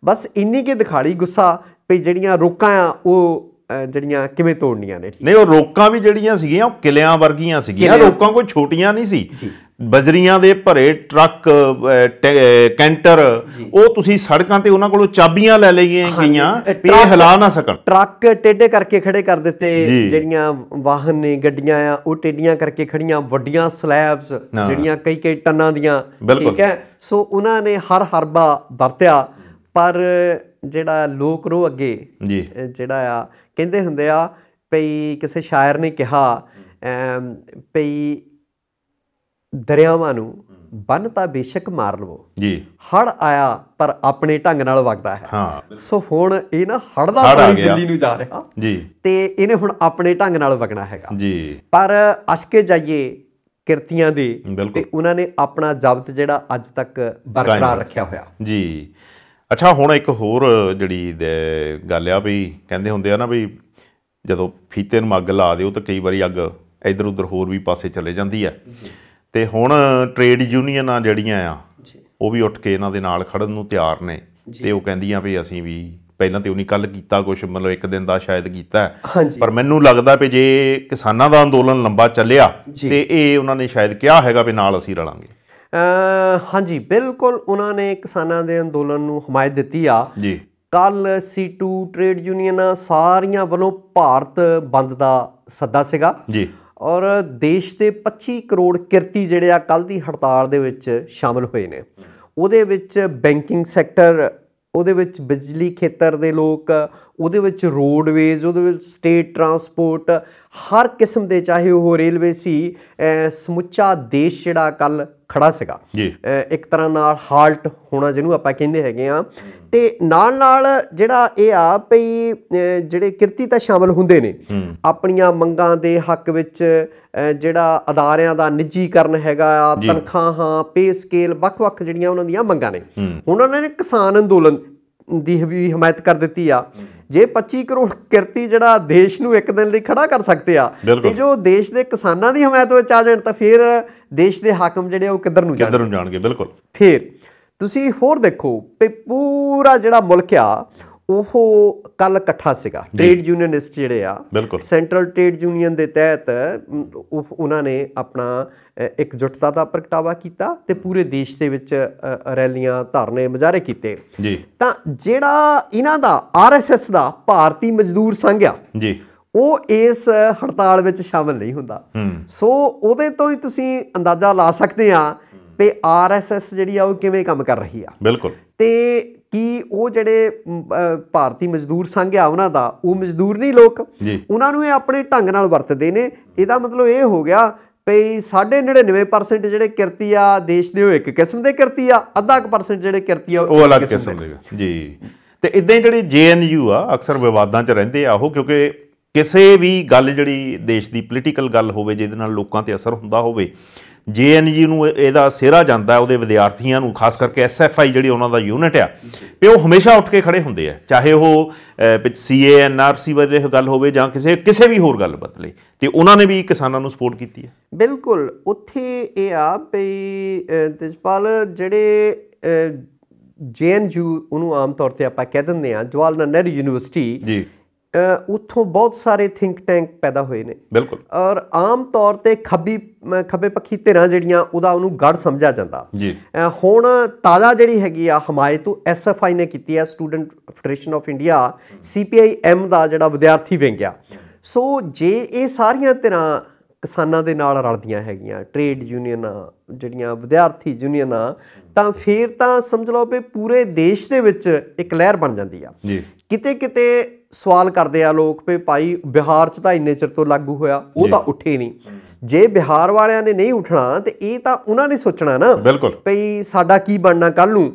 ਬਸ ਇੰਨੀ ਦਿਖਾ ਲਈ ਗੁੱਸਾ ਵੀ ਜਿਹੜੀਆਂ ਰੋਕਾਂ ਆ ਉਹ ਜਿਹੜੀਆਂ ਕਿਵੇਂ ਤੋੜਨੀਆਂ ਨੇ ਨਹੀਂ ਉਹ ਰੋਕਾਂ ਵੀ ਜਿਹੜੀਆਂ ਸੀਗੀਆਂ ਉਹ ਕਿਲਿਆਂ ਵਰਗੀਆਂ ਸੀਗੀਆਂ ਰੋਕਾਂ ਕੋਈ ਛੋਟੀਆਂ ਨਹੀਂ ਸੀ ਬਜਰੀਆਂ ਦੇ ਭਰੇ ਟਰੱਕ ਕੈਂਟਰ ਉਹ ਤੁਸੀਂ ਸੜਕਾਂ ਤੇ ਉਹਨਾਂ ਕੋਲੋਂ ਚਾਬੀਆਂ ਲੈ ਲਈਆਂ ਗਈਆਂ ਇਹ ਹਿਲਾ ਨਾ ਸਕਣ ਟਰੱਕ ਟੇਡੇ ਕਰਕੇ ਖੜੇ ਕਰ ਦਿੱਤੇ ਜਿਹੜੀਆਂ ਵਾਹਨ ਨੇ ਗੱਡੀਆਂ ਆ ਉਹ ਟੇਡੀਆਂ ਕਰਕੇ ਖੜੀਆਂ ਵੱਡੀਆਂ ਸਲੈਬਸ ਜਿਹੜੀਆਂ ਕਈ ਕਈ ਟਨਾਂ ਦੀਆਂ ਠੀਕ ਹੈ ਸੋ ਉਹਨਾਂ ਨੇ ਹਰ ਹਰਬਾ ਵਰਤਿਆ ਪਰ ਜਿਹੜਾ ਲੋਕ ਰੋ ਅੱਗੇ ਜਿਹੜਾ ਆ ਕਹਿੰਦੇ ਹੁੰਦੇ ਆ ਭਈ ਕਿਸੇ ਸ਼ਾਇਰ ਨੇ ਕਿਹਾ ਭਈ ਦਰਿਆਵਾਂ ਨੂੰ ਬੰਨ ਤਾਂ ਬੇਸ਼ੱਕ ਮਾਰ ਲਵੋ ਜੀ ਹੜ ਆਇਆ ਪਰ ਆਪਣੇ ਢੰਗ ਨਾਲ ਵਗਦਾ ਹੈ ਹਾਂ ਸੋ ਹੁਣ ਇਹ ਨਾ ਹੜ ਦਾ ਪਾਣੀ ਦਿੱਲੀ ਨੂੰ ਜਾ ਰਿਹਾ ਜੀ ਤੇ ਇਹਨੇ ਹੁਣ ਆਪਣੇ ਢੰਗ ਨਾਲ ਵਗਣਾ ਹੈਗਾ ਜੀ ਪਰ ਅਸ਼ਕੇ ਜਾਈਏ ਕਿਰਤੀਆਂ ਦੇ ਤੇ ਉਹਨਾਂ ਨੇ ਆਪਣਾ ਜਬਤ ਜਿਹੜਾ ਅੱਜ ਤੱਕ ਬਰਕਰਾਰ ਰੱਖਿਆ ਹੋਇਆ ਜੀ ਅੱਛਾ ਹੁਣ ਇੱਕ ਹੋਰ ਜਿਹੜੀ ਗੱਲ ਆ ਵੀ ਕਹਿੰਦੇ ਹੁੰਦੇ ਆ ਨਾ ਵੀ ਜਦੋਂ ਫੀਤੇ ਨੂੰ ਅੱਗ ਲਾ ਦਿਓ ਤਾਂ ਕਈ ਵਾਰੀ ਅੱਗ ਇਧਰ ਉਧਰ ਹੋਰ ਵੀ ਪਾਸੇ ਚਲੇ ਜਾਂਦੀ ਆ ਤੇ ਹੁਣ ਟ੍ਰੇਡ ਯੂਨੀਅਨਾਂ ਜਿਹੜੀਆਂ ਆ ਉਹ ਵੀ ਉੱਠ ਕੇ ਇਹਨਾਂ ਦੇ ਨਾਲ ਖੜਨ ਨੂੰ ਤਿਆਰ ਨੇ ਤੇ ਉਹ ਕਹਿੰਦੀਆਂ ਵੀ ਅਸੀਂ ਵੀ ਪਹਿਲਾਂ ਤੇ ਉਹਨੇ ਕੱਲ ਕੀਤਾ ਕੁਝ ਮਤਲਬ ਇੱਕ ਦਿਨ ਦਾ ਸ਼ਾਇਦ ਕੀਤਾ ਪਰ ਮੈਨੂੰ ਲੱਗਦਾ ਵੀ ਜੇ ਕਿਸਾਨਾਂ ਦਾ ਅੰਦੋਲਨ ਲੰਬਾ ਚੱਲਿਆ ਤੇ ਇਹ ਉਹਨਾਂ ਨੇ ਸ਼ਾਇਦ ਕਿਹਾ ਹੈਗਾ ਵੀ ਨਾਲ ਅਸੀਂ ਰਲਾਂਗੇ ਹਾਂਜੀ ਬਿਲਕੁਲ ਉਹਨਾਂ ਨੇ ਕਿਸਾਨਾਂ ਦੇ ਅੰਦੋਲਨ ਨੂੰ ਹਮਾਇਤ ਦਿੱਤੀ ਆ ਜੀ ਕੱਲ C2 ਟ੍ਰੇਡ ਯੂਨੀਅਨਾਂ ਸਾਰੀਆਂ ਵੱਲੋਂ ਭਾਰਤ ਬੰਦ ਦਾ ਸੱਦਾ ਸੀਗਾ ਜੀ ਔਰ ਦੇਸ਼ ਦੇ 25 ਕਰੋੜ ਕਿਰਤੀ ਜਿਹੜੇ ਆ ਕੱਲ ਦੀ ਹੜਤਾਲ ਦੇ ਵਿੱਚ ਸ਼ਾਮਲ ਹੋਏ ਨੇ ਉਹਦੇ ਵਿੱਚ ਬੈਂਕਿੰਗ ਸੈਕਟਰ ਉਹਦੇ ਵਿੱਚ ਬਿਜਲੀ ਖੇਤਰ ਦੇ ਲੋਕ ਉਹਦੇ ਵਿੱਚ ਰੋਡਵੇਜ਼ ਉਹਦੇ ਵਿੱਚ ਸਟੇਟ ਟਰਾਂਸਪੋਰਟ ਹਰ ਕਿਸਮ ਦੇ ਚਾਹੇ ਉਹ ਰੇਲਵੇ ਸੀ ਸਮੁੱਚਾ ਦੇਸ਼ ਜਿਹੜਾ ਕੱਲ ਖੜਾ ਸੀਗਾ ਇੱਕ ਤਰ੍ਹਾਂ ਨਾਲ ਹਾਲਟ ਹੋਣਾ ਜਿਹਨੂੰ ਆਪਾਂ ਕਹਿੰਦੇ ਹੈਗੇ ਆ ਤੇ ਨਾਲ ਨਾਲ ਜਿਹੜਾ ਇਹ ਆ ਪਈ ਜਿਹੜੇ ਕਿਰਤੀ ਤਾਂ ਸ਼ਾਮਲ ਹੁੰਦੇ ਨੇ ਆਪਣੀਆਂ ਮੰਗਾਂ ਦੇ ਹੱਕ ਵਿੱਚ ਜਿਹੜਾ ਅਦਾਰਿਆਂ ਦਾ ਨਿੱਜੀਕਰਨ ਹੈਗਾ ਆ ਤਨਖਾਹਾਂ ਪੇ ਸਕੇਲ ਵੱਖ-ਵੱਖ ਜਿਹੜੀਆਂ ਉਹਨਾਂ ਦੀਆਂ ਮੰਗਾਂ ਨੇ ਉਹਨਾਂ ਨੇ ਕਿਸਾਨ ਅੰਦੋਲਨ ਦੀ ਵੀ ਹਮਾਇਤ ਕਰ ਦਿੱਤੀ ਆ ਜੇ 25 ਕਰੋੜ ਕਿਰਤੀ ਜਿਹੜਾ ਦੇਸ਼ ਨੂੰ ਇੱਕ ਦਿਨ ਲਈ ਖੜਾ ਕਰ ਸਕਦੇ ਆ ਤੇ ਜੋ ਦੇਸ਼ ਦੇ ਕਿਸਾਨਾਂ ਦੀ ਹਮਾਇਤ ਵਿੱਚ ਆ ਜਾਣ ਤਾਂ ਫਿਰ ਦੇਸ਼ ਦੇ ਹਾਕਮ ਜਿਹੜੇ ਉਹ ਕਿੱਧਰ ਨੂੰ ਜਾਣਗੇ ਕਿੱਧਰ ਨੂੰ ਜਾਣਗੇ ਬਿਲਕੁਲ ਫਿਰ ਤੁਸੀਂ ਹੋਰ ਦੇਖੋ ਤੇ ਪੂਰਾ ਜਿਹੜਾ ਮੁਲਕ ਆ ਉਹ ਕੱਲ ਇਕੱਠਾ ਸੀਗਾ ਟ੍ਰੇਡ ਯੂਨੀਅਨਿਸਟ ਜਿਹੜੇ ਆ ਸੈਂਟਰਲ ਟ੍ਰੇਡ ਯੂਨੀਅਨ ਦੇ ਤਹਿਤ ਉਹਨਾਂ ਨੇ ਆਪਣਾ ਇੱਕ ਜੁਟਤਾ ਦਾ ਪ੍ਰਗਟਾਵਾ ਕੀਤਾ ਤੇ ਪੂਰੇ ਦੇਸ਼ ਦੇ ਵਿੱਚ ਰੈਲੀਆਂ ਧਰਨੇ ਮਜਾਰੇ ਕੀਤੇ ਜੀ ਤਾਂ ਜਿਹੜਾ ਇਹਨਾਂ ਦਾ ਆਰਐਸਐਸ ਦਾ ਭਾਰਤੀ ਮਜ਼ਦੂਰ ਸੰਘ ਆ ਜੀ ਉਹ ਇਸ ਹੜਤਾਲ ਵਿੱਚ ਸ਼ਾਮਲ ਨਹੀਂ ਹੁੰਦਾ ਸੋ ਉਹਦੇ ਤੋਂ ਹੀ ਤੁਸੀਂ ਅੰਦਾਜ਼ਾ ਲਾ ਸਕਦੇ ਆ ਤੇ ਆਰਐਸਐਸ ਜਿਹੜੀ ਆ ਉਹ ਕਿਵੇਂ ਕੰਮ ਕਰ ਰਹੀ ਆ ਬਿਲਕੁਲ ਤੇ ਕੀ ਉਹ ਜਿਹੜੇ ਭਾਰਤੀ ਮਜ਼ਦੂਰ ਸੰਘ ਆ ਉਹਨਾਂ ਦਾ ਉਹ ਮਜ਼ਦੂਰ ਨਹੀਂ ਲੋਕ ਉਹਨਾਂ ਨੂੰ ਇਹ ਆਪਣੇ ਢੰਗ ਨਾਲ ਵਰਤਦੇ ਨੇ ਇਹਦਾ ਮਤਲਬ ਇਹ ਹੋ ਗਿਆ ਪਈ 99.5% ਜਿਹੜੇ ਕਿਰਤੀ ਆ ਦੇਸ਼ ਦੇ ਉਹ ਇੱਕ ਕਿਸਮ ਦੇ ਕਿਰਤੀ ਆ ਅੱਧਾ ਕੁ ਪਰਸੈਂਟ ਜਿਹੜੇ ਕਿਰਤੀ ਆ ਉਹ ਅਲੱਗ ਕਿਸਮ ਦੇ ਜੀ ਤੇ ਇਦਾਂ ਹੀ ਜਿਹੜੇ ਜੀਐਨਯੂ ਆ ਅਕਸਰ ਵਿਵਾਦਾਂ 'ਚ ਰਹਿੰਦੇ ਆ ਉਹ ਕਿਉਂਕਿ ਕਿਸੇ ਵੀ ਗੱਲ ਜਿਹੜੀ ਦੇਸ਼ ਦੀ ਪੋਲੀਟੀਕਲ ਗੱਲ ਹੋਵੇ ਜਿਹਦੇ ਨਾਲ ਲੋਕਾਂ ਤੇ ਅਸਰ ਹੁੰਦਾ ਹੋਵੇ ਜੀਐਨਜੀ ਨੂੰ ਇਹਦਾ ਸਿਹਰਾ ਜਾਂਦਾ ਉਹਦੇ ਵਿਦਿਆਰਥੀਆਂ ਨੂੰ ਖਾਸ ਕਰਕੇ ਐਸਐਫਆਈ ਜਿਹੜੀ ਉਹਨਾਂ ਦਾ ਯੂਨਿਟ ਆ ਤੇ ਉਹ ਹਮੇਸ਼ਾ ਉੱਠ ਕੇ ਖੜੇ ਹੁੰਦੇ ਆ ਚਾਹੇ ਉਹ ਸੀਏਐਨਆਰਸੀ ਬਾਰੇ ਗੱਲ ਹੋਵੇ ਜਾਂ ਕਿਸੇ ਕਿਸੇ ਵੀ ਹੋਰ ਗੱਲ ਬਤਲੇ ਤੇ ਉਹਨਾਂ ਨੇ ਵੀ ਕਿਸਾਨਾਂ ਨੂੰ ਸਪੋਰਟ ਕੀਤੀ ਹੈ ਬਿਲਕੁਲ ਉੱਥੇ ਇਹ ਆ ਵੀ ਤੇਜਪਾਲ ਜਿਹੜੇ ਜੀਐਨਯੂ ਉਹਨੂੰ ਆਮ ਤੌਰ ਤੇ ਆਪਾਂ ਕਹਿ ਦਿੰਦੇ ਆ ਜਵਾਲਨਾ ਨਹਿਰੂ ਯੂਨੀਵਰਸਿਟੀ ਜੀ ਉੱਥੋਂ ਬਹੁਤ ਸਾਰੇ ਥਿੰਕ ਟੈਂਕ ਪੈਦਾ ਹੋਏ ਨੇ ਬਿਲਕੁਲ ਔਰ ਆਮ ਤੌਰ ਤੇ ਖੱਬੀ ਖੱਬੇ ਪੱਖੀ ਧਿਰਾਂ ਜਿਹੜੀਆਂ ਉਹਦਾ ਉਹਨੂੰ ਗੜ ਸਮਝਿਆ ਜਾਂਦਾ ਜੀ ਹੁਣ ਤਾਜ਼ਾ ਜਿਹੜੀ ਹੈਗੀ ਆ ਹਮਾਇਤ ਉਹ ਐਸਐਫਆਈ ਨੇ ਕੀਤੀ ਆ Student Federation of India CPIM ਦਾ ਜਿਹੜਾ ਵਿਦਿਆਰਥੀ ਵਿੰਗ ਆ ਸੋ ਜੇ ਇਹ ਸਾਰੀਆਂ ਧਿਰਾਂ ਕਿਸਾਨਾਂ ਦੇ ਨਾਲ ਰਲਦੀਆਂ ਹੈਗੀਆਂ ਟ੍ਰੇਡ ਯੂਨੀਅਨਾਂ ਜਿਹੜੀਆਂ ਵਿਦਿਆਰਥੀ ਯੂਨੀਅਨਾਂ ਤਾਂ ਫੇਰ ਤਾਂ ਸਮਝ ਲਓ ਵੀ ਪੂਰੇ ਦੇਸ਼ ਦੇ ਵਿੱਚ ਇੱਕ ਲਹਿਰ ਬਣ ਜਾਂਦੀ ਆ ਜੀ ਕਿਤੇ ਕਿਤੇ ਸਵਾਲ ਕਰਦੇ ਆ ਲੋਕ ਵੀ ਭਾਈ ਬਿਹਾਰ 'ਚ ਤਾਂ ਇੰਨੇ ਚਿਰ ਤੋਂ ਲਾਗੂ ਹੋਇਆ ਉਹ ਤਾਂ ਉੱਠੇ ਨਹੀਂ ਜੇ ਬਿਹਾਰ ਵਾਲਿਆਂ ਨੇ ਨਹੀਂ ਉੱਠਣਾ ਤੇ ਇਹ ਤਾਂ ਉਹਨਾਂ ਨੇ ਸੋਚਣਾ ਨਾ ਭਈ ਸਾਡਾ ਕੀ ਬਣਨਾ ਕੱਲ ਨੂੰ